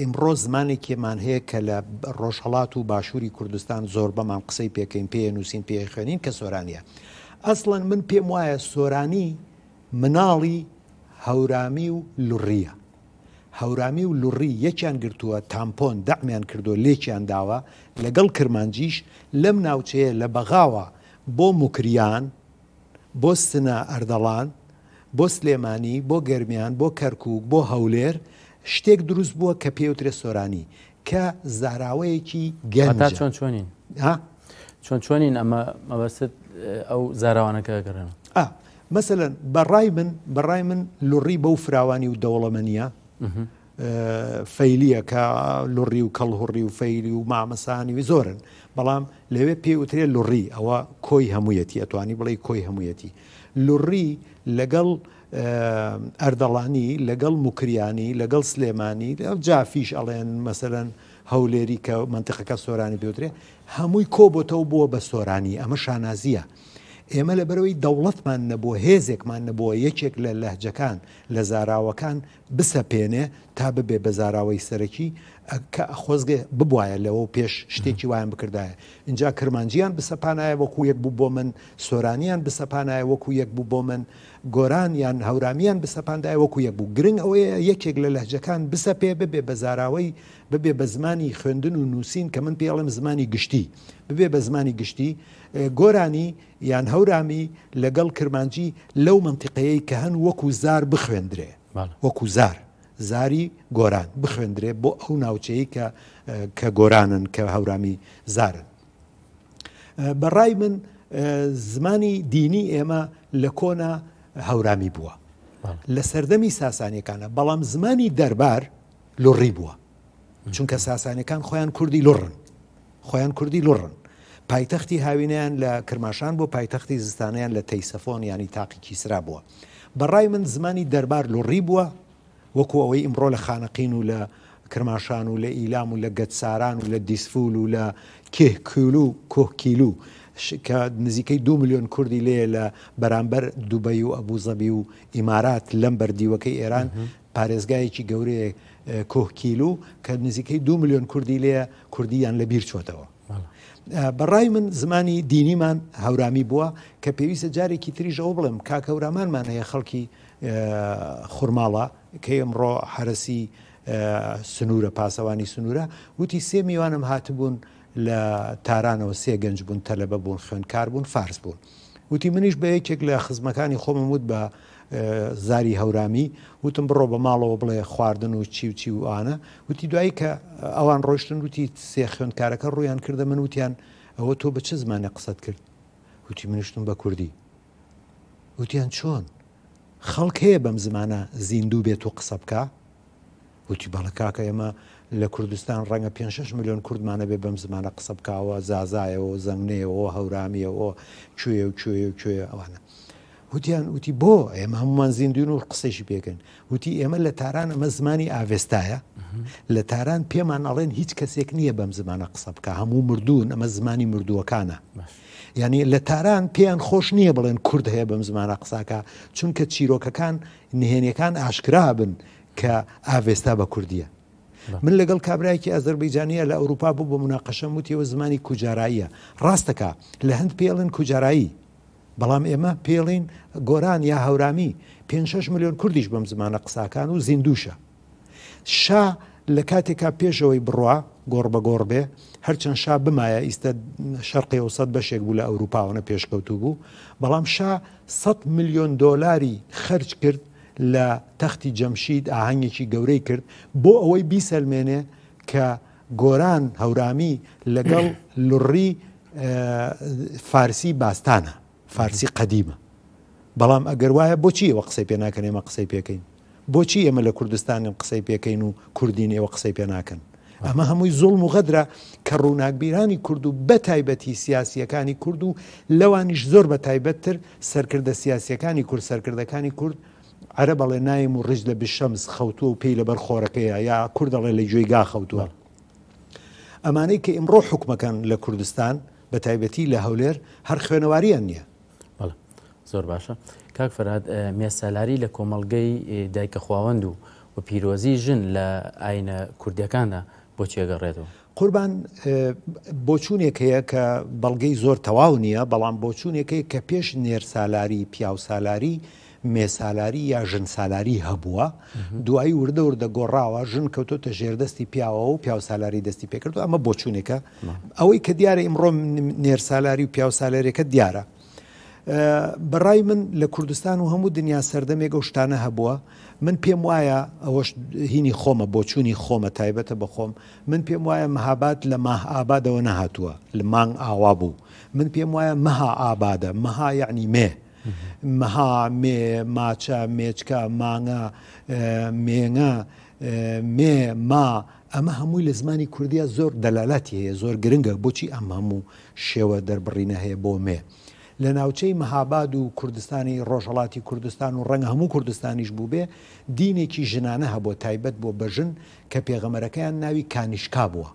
B: ئیمڕۆ زمانێکێمان هەیە کە لە ڕۆژهڵات و باشووری کوردستان زۆر بەمان قسەی پێکەین پێ نووسین پێخێنین کە سۆرانیە. ئەسڵەن من پێم وایە سۆرانی مناڵی هەورامی و لوڕیە. هەورامی و لوڕی یەکیان گرتووە تامپۆن دەمیان کردو لێکیان داوە لەگەڵ کرمانجیش لەم ناوچەیە لە بەغاوە بۆ مکریان بۆ سنە ئەردەڵان بۆ سلێمانی بۆ گەرمیان بۆ کەرکک بۆ هەولێر شتێک دروست بووە کە پێوترێ سۆرانی کە زاراوەیەکی گەندا چۆن چۆنین چۆن چۆنین ئەمە مەبەست
A: ئەو زاراوانەکەگەڕێن
B: مثلەن بەڕای من بەڕای من لوڕی بەو فراوانی و دەوڵەمەنیە فەیلیە کە لوڕی و کەڵهڕی و فەیلی و مامەسانی زۆرن بەڵام لەوێ پێوترێت لوڕی ئەوە کۆی هەمویەتی ئەتوانی بڵێ کۆی هەمویەتی لوڕی لەگەڵ ئەردەڵانی لەگەڵ مکریانی لەگەڵ سلێمانی جافیش ئەڵێن مەسەرەن هەولێری کە منتیقەکە سۆرانی دودرێ هەمووی کۆبتەوە بووە بە سۆرانی ئەمە شانازیە. ئێمە لەبەرەوەی دەوڵەتمان نەبووە هێزێکمان نەبووە یەکێک لە لەهجەکان لە زاراوەکان بسەپێنێ تا ببێ بەزاراوەی سەرەکی کە خۆزگێ ببوایە لەوە پێش شتێکی وایان بکردایە اینجا کرمانجییان بسەپانایە وەکو یەک بوو بۆ من سۆرانیان بسەپانایە وەکو یەک بوو بۆ من گۆران یان هەورامیان بسەپاندای وەکو یەک بوو گرنگ ئەوەیە یەکێک لە لەهجەکان بسە پێ ببێ بەزاراوەی ببێ بە زمانی خوێندن و نووسین کە من پێڵم زمانی گشتی ببێ بە زمانی گشتی گۆرانی یان هەورامی لەگەڵ کرمانجی لەو منتیقەیە کە هەن وەکو زار بخوێندرێ وەکو زار زاری گۆران بخوێندرێ بۆ ئەو ناوچەیە کە کە گۆرانن کە هەورامی زارن بەڕای من زمانی دینی ئێمە لە کۆنا هەورامی بووە لە سەردەمی ساسانیەکانە بەڵام زمانی دەربار لڕی بووە چونکە ساسانەکان خۆیان کوردی لڕن خۆیان کوردی لڕن پایتەختی هاوینیان لە کرماشان بۆ پایتەختی زستانیان لە تەیسەفۆن ینی تاقیکی سرا بووە بەڕای من زمانی دەربار لۆڕی بووە وەکو ئەوەی ئیمڕۆ لە خانەقین و لە کرماشان و لە ئیلام و لە گەتساران و لە دیسفول و لە کێکول و کۆکیلو کە نزیکەی دو میلیۆن کوردی لێ لە بەرامبەر دوبەی و ئەبووزەبی و ئیمارات لەم بەردیوەکەی ئێران پارێزگایەکی گەورەیە کۆهکیل و کە نزیکەی دو میلیۆن کوردی لێ کوردیان لە بیر چۆتەوە بەڕای من زمانی دینیمان هەورامی بووە کە پێویستە جارێکی تریژ ئەو بڵێم کاکەورامانمان هەیە خەڵکی خورماڵە کە ئەمڕۆ حرەسی سنوورە پاسەوانی سنوورە وتی سێ میوانم هاتبوون لە تارانەوە سێ گەنج بوون تەلەبە بوون خوێنکار بوون فارس بوون وتی منیش بە یەکێک لە خزمەکانی خۆمەموت بە زاری هەورامی وتم بڕۆ بە ماڵەوە بڵێ خواردن و چی و چی و ئاە وتی دوایی کە ئەوان ڕۆشتن وتی سێ خوێندکارەکە ڕویان کردە من وتیان ئەوە تۆ بە چه زمانە قسەت کرد وتی منیشتم بە کوردی وتیان چۆن خەڵک هەیە بەم زمانە زیندوو بێت و قسە بکە وتی بەڵکاکە ئێمە لە کوردستان ڕەنگە 5 میلیۆن کوردمانە بێ بەم زمانە قسە بکاوە زازایەوە زەنگنەیەوە هەورامیەوە کوێ و کوێ و کوێ ئەوانە وتیان وتی بۆ ئێمە هەمومان زیندون و قسەشی پێکەن وتی ئێمە لە تاران ئەمە زمانی ئاوێستایە لە تاران پێمان ئەڵێن هیچ کەسێک نییە بەم زمانە قسە بکە هەموو مردوون ئەمە زمانی مردووەکانە ینی لە تاران پێیان خۆش نییە بڵێن کورد هەیە بەم زمانە قساکە چونکە چیرۆکەکان نهێنیەکان ئاشکرا بن کە ئاوێستا بە کوردیە من لەگەڵ کابراایکی ئەزربەیجانە لە ئەوروپا بوو بۆ مناقەشە وتیەوە زمانی کوجاراییە ڕاستەکە لە هەند پێڵن کوجارایی بەڵام ئێمە پێڵین گۆران یا هەورامی 5 میلیۆن کوردیش بەم زمانە قساکان و زیندوشە شا لە کاتێکا پێشەوەی بڕوا گۆڕ بە گۆڕ بێ هەرچەند شا بمایە ئیستا شەرقی وسەد بەشێک بوو لە ئەوروپاوانە پێشکەوتو بوو بەڵام شا 100 میلیۆن دۆلاری خرج کرد لە تەختی جەمشید ئاهنگێکی گەورەی کرد بۆ ئەوەی بیسەلمێنێ کە گۆران هەورامی لەگەڵ لڕی فارسی باستانە فارسی قدیمە بەڵام ئەگەر وایە بۆچی ئەوە قسەی پێ ناکەن ئێمە قسەی پێکەین بۆچی ئێمە لە کوردستانیم قسەی پێکەین و کوردین ئێوە قسەی پێ ناکەن ئەمە هەمووی زۆڵم و غەدرا کە ڕووناکبیرانی کورد و بە تایبەتی سیاسیەکانی کورد و لەوانیش زۆر بە تایبەتتر سەرکردە سیاسیەکانی کورد سەرکردەکانی کورد عرە بەڵێ نایم و ڕژ لە بشەمس خەوتووە و پێی لەبەر خۆرەکەیە یا کوردەڵێ لە جوێیگا خەوتووە ئەمانەی کە ئیمڕۆ حکومەکان لە کوردستان بە تایبەتی لە هەولێر هەر خوێنەواریان نییە
A: زۆر باشە کاک فەراد مێسالاری لە کۆمەلگەی دایکە خواوەند و و پیرۆزی ژن لە ئاینە کوردیەکانە بۆ چێگەڕێتەوە
B: قوربان بۆچوونێکەیە کە بەڵگەی زۆر تەواو نییە بەڵام بۆچوونێکەیە کە پێش نێرسالاری پیاوسالاری مێسالاری یا ژنسالاری هەبووە دوایی وردە وردە گۆڕاوە ژن کەوتۆتە ژێردەستی پیاوە و پیاوسالاری دەستی پێکردو ئەمە بۆچوونێکە ئەوەی کە دیارە ئیمڕۆ نێرسالاری و پیاوسالارەکە دیارە بەڕای من لە کوردستان و هەموو دنیا سەردەمێک ئەو شتانە هەبووە من پێم وایە ئەوەش هینی خۆمە بۆ چووی خۆمە تایبەتە بە خۆم من پێم وایە مەهابات لە ماه ئابادەوە نەهاتووە لە مانگ ئاوا بوو من پێم وایە مەها ئابادە مەها یعنی مێ مەها مێ ماچە مێچکە مانگە مێنە مێ ما ئەمە هەمووی لە زمانی کوردیا زۆر دەلالاتی هەیە زۆر گرنگە بۆچی ئەم هەموو شێوە دەربڕینە هەیە بۆ مێ. لە ناوچەی مەهاباد و کوردستانی ڕۆژهڵاتی کوردستان و ڕەنگ هەموو کوردستانیش بوو بێ دینێکی ژنانە هەبوو تایبەت بۆ بەژن کە پێغەمەرەکەیان ناوی کانیشکا بووە.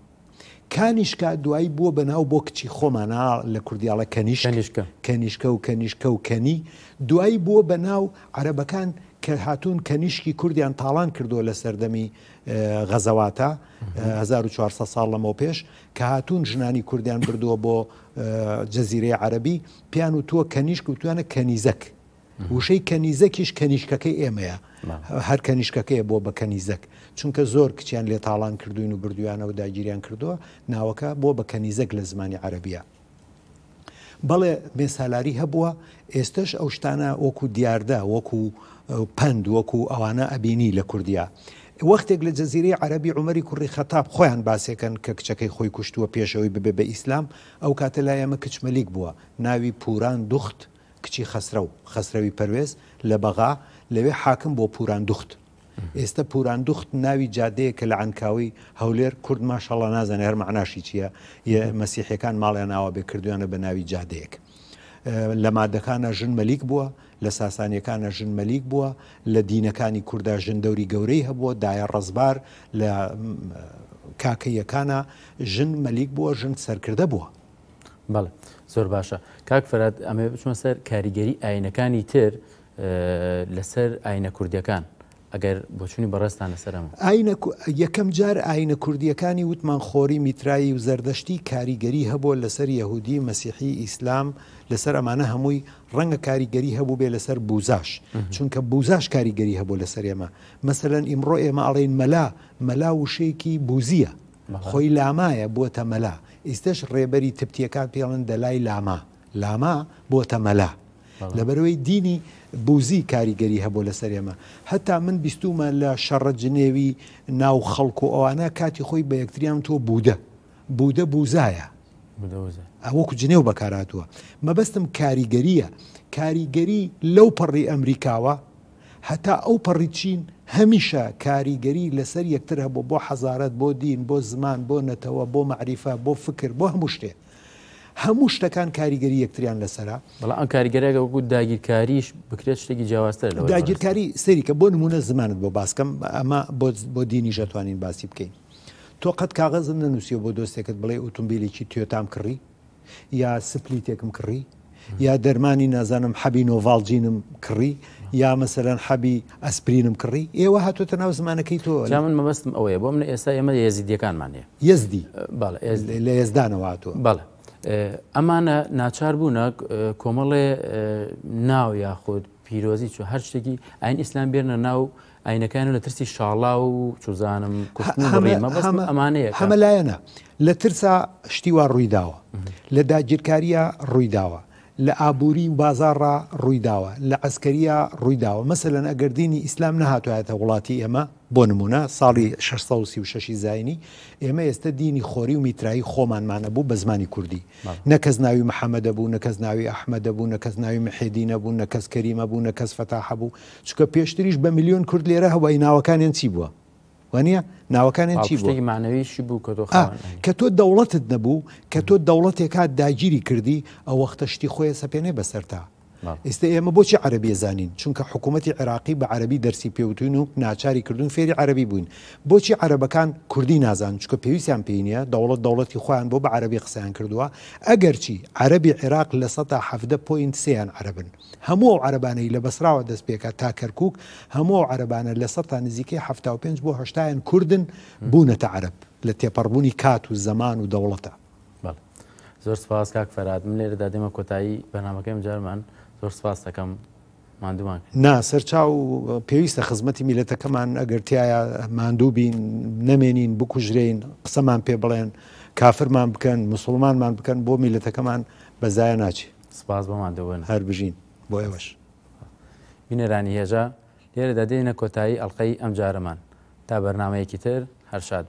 B: کانیشکا دوایی بووە بەناو بۆ کچی خۆمانە لە کوردیاڵە کەنیشکە کەنیشکە و کەنیشکە و کەنی دوایی بووە بەناو عربەکان کە هاتوون کەنیشکی کوردیان تاڵان کردو لە سەردەمی غەزەواتە 1400 ساڵ لەمەەوە پێش کە هاتوون ژنانی کوردیان بردووە بۆ جەزیرەی عەربی پیان و تۆ کەنیشک و توانە کەنیزەک وشەی کەنیزەکیش کەنیشکەکەی ئێمەیە هەر کەنیشکەکەی بۆ بە کەنیزەک چونکە زۆر کچیان لێ تاڵان کردوین و بردویانەوە داگیریان کردووە ناوەکە بۆ بە کەنیزەک لە زمانی عەربیە بەڵێ مێسالاری هەبووە ئێستش ئەو شتانە وەکو دیاردە وەکو پند وەکو ئەوانە ئەبینی لە کوردیا وەختێک لە جەزیری عەربی عمەری کوڕی خەتاب خۆیان باسێکن کە کچەکەی خۆی کوشتووە پێشەوەی ببێ بە ئیسلام ئەو کاتە لای ئەمە کچمەلیک بووە ناوی پوران دوخت کچی خەسرە و خەسرەوی پەروێز لە بەغا لەوێ حاکم بۆ پوران دوخت ئێستا پوران دوخت ناوی جادەیە کە لە ئەنکاوی هەولێر کورد ماشەڵە نازانێ هەر معناشی چییە یە مەسیحەکان ماڵیان ناوە بێ کردویانە بە ناوی جادەیەک لە مادەکانە ژن مەلیک بووە لە ساسانیەکانە ژن مەلیک بووە لە دینەکانی کووردا ژندەوری گەورەی هەبووە دایە ڕزبار لە کاکەیەکانە ژن مەلیک بووە ژن سەرکردە بووە بەڵێ
A: زۆر باشە کاک فەراد ئەمێ بچمە سەر کاریگەری ئاینەکانی تر لەسەر ئاینە کوردیەکان ئەگەر بۆچووی بەڕستان لەسەرم
B: یەکەم جار ئاینە کوردیەکانی وتمان خۆری میترایی و زەردەشتی کاریگەری هەبوو لەسەر یهودی مەسیحی ئیسلام لەسەر ئەمانە هەمووی ڕەنگە کاریگەری هەبوو بێ لەسەر بوزاش چونکە بوزاش کاریگەری هەبوو لەسەر ئێمە مەسەرەن ئیمڕۆ ئێمە ئەڵێن مەلا مەلا وشێکی بوزیە خۆی لامایە بووە مەلا ئیسش ڕێبەری تپتیەکان پێڵن دەلای لاما لاما بووە مەلا. لەبەرەوەی دینی بوزی کاریگەری هەبوو لەسەر ئێمە هەتا من بیستومە لە شەڕە جنێوی ناو خەڵکو ئەوانە کاتی خۆی بە یەکتریان تۆ بودە بودە بوزایە ئەوەکو جنێو بەکاراتوە مەبەستم کاریگەریە کاریگەری لەو پەڕی ئەمریکاوە هەتا ئەو پەڕی چین هەمیشە کاریگەری لەسەر یەکتر هەبوو بۆ حەزارەت بۆ دین بۆ زمان بۆ نەتەوە بۆ معریفە بۆ فکر بۆ هەموو شتێک هەموو شتەکان کاریگەری یەکتریان لەسرا
A: بەڵام ئەم کاریگەرەکە وەکو داگیرکاریش بکرێت شتێکی جیاوازتر لە
B: داگیرکاری سەریکە بۆ نمونە زمانت بۆ باسکەم ئەمە بۆ دینی ژەتوانین باسی بکەین تۆ قەت کاغز نەنووسیە بۆ دۆستێکت بڵێ ئۆتومبیلێکی تێتام کڕی یا سپلی تێکم کڕی یا دەرمانی نازانم حەبی نۆڤالجینم کڕی یا مەسەرەن حەبی ئەسپرینم کڕی ئێوە هاتوتە ناو زمانەکەی تۆ
A: من مەبستم ئەوەیە بۆ منە ئێستا ئێمە یێزیدیەکانمانەیە یزدی لە ێزدانەوە هاتووە بەڵە ئەمانە ناچار بوونە کۆمەڵێ ناو یاخود پیرۆزی چ هەر شتێکی ئاین ئیسلام بێنە ناو ئاینەکان لە ترسی شاڵا و چزانم
B: ئەمانەیە هەمە لایەنە لە ترسا شتیوا ڕوویداوە لە داگیرکاریە ڕوویداوە لە ئابووری بازارڕا ڕوویداوە لە ئەسکەریە ڕوویداوە مەسەن ئەگەردینی ئیسلام نەهاتوایەتە وڵاتی ئێمە بۆ نمونە ساڵی 1636 زایانی ئێمە ئێستا دینی خۆری و میترایی خۆمانمانە بوو بە زمانی کوردی نەکەس ناوی محەممەدە بوو نەکەس ناوی ئەحمەدە بوو نەکەس ناوی محێدینە بوو نەکەس کەریمە بوو نەکەس فتاح بوو چکە پێشتریش بە میلیۆن کورد لێرە هەوای ناوەکانیان چی بووە وانە ناوەکانیان چی مانەویشی بوو کە کە تۆ دەوڵەتت نەبوو کە تۆ دەوڵەتێکات داگیری کردی ئەو وەختە شتی خۆی سەپێنێ بەسەرتا ئێستا ئێمە بۆچی عربی زانین چونکە حکوومەتتی عراقی بە عربی دەرسی پێوتین و ناچاری کردوون فێری عربی بووین بۆچی عربەکان کوردی نازان چکە پێویستیان پێینە دەوڵەت دەوڵەتی خۆیان بۆ بە عربی قسەیان کردووە ئەگەرچی عربی عێراق لە سە حەفدە پوین سیان عربن هەموو عربانەی لە بەسراوە دەست پێکە تا کەرکک هەموو عربانە لە سە تا نزیکەی 5 بۆ هشتایان کوردن بوونەتە عرب لە تێپەڕبوونی کات و زەمان و دەوڵەتە
A: زۆر سپاس کاک فەراد من لێرەدا دێمە کۆتایی بەنامەکەی جارمان زۆر سپاس دەکەم مادووان
B: نا سەرچاو پێویستە خزمەتی میلەتەکەمان ئەگەرتیایە ماندوو بین نەمێنین بکوژرین قسەمان پێ بڵێن کافرمان بکەن مسلمانمان بکەن بۆ میلەتەکەمان بەزایە ناچی سپاس بۆمان دەبن هەر بژین بۆ ئێوەش
A: بینەرانی هێژە لێرە دەدەینە کۆتایی ئەلقەی ئەمجارەمان تا بەرنمەیەکی تر هەرشاد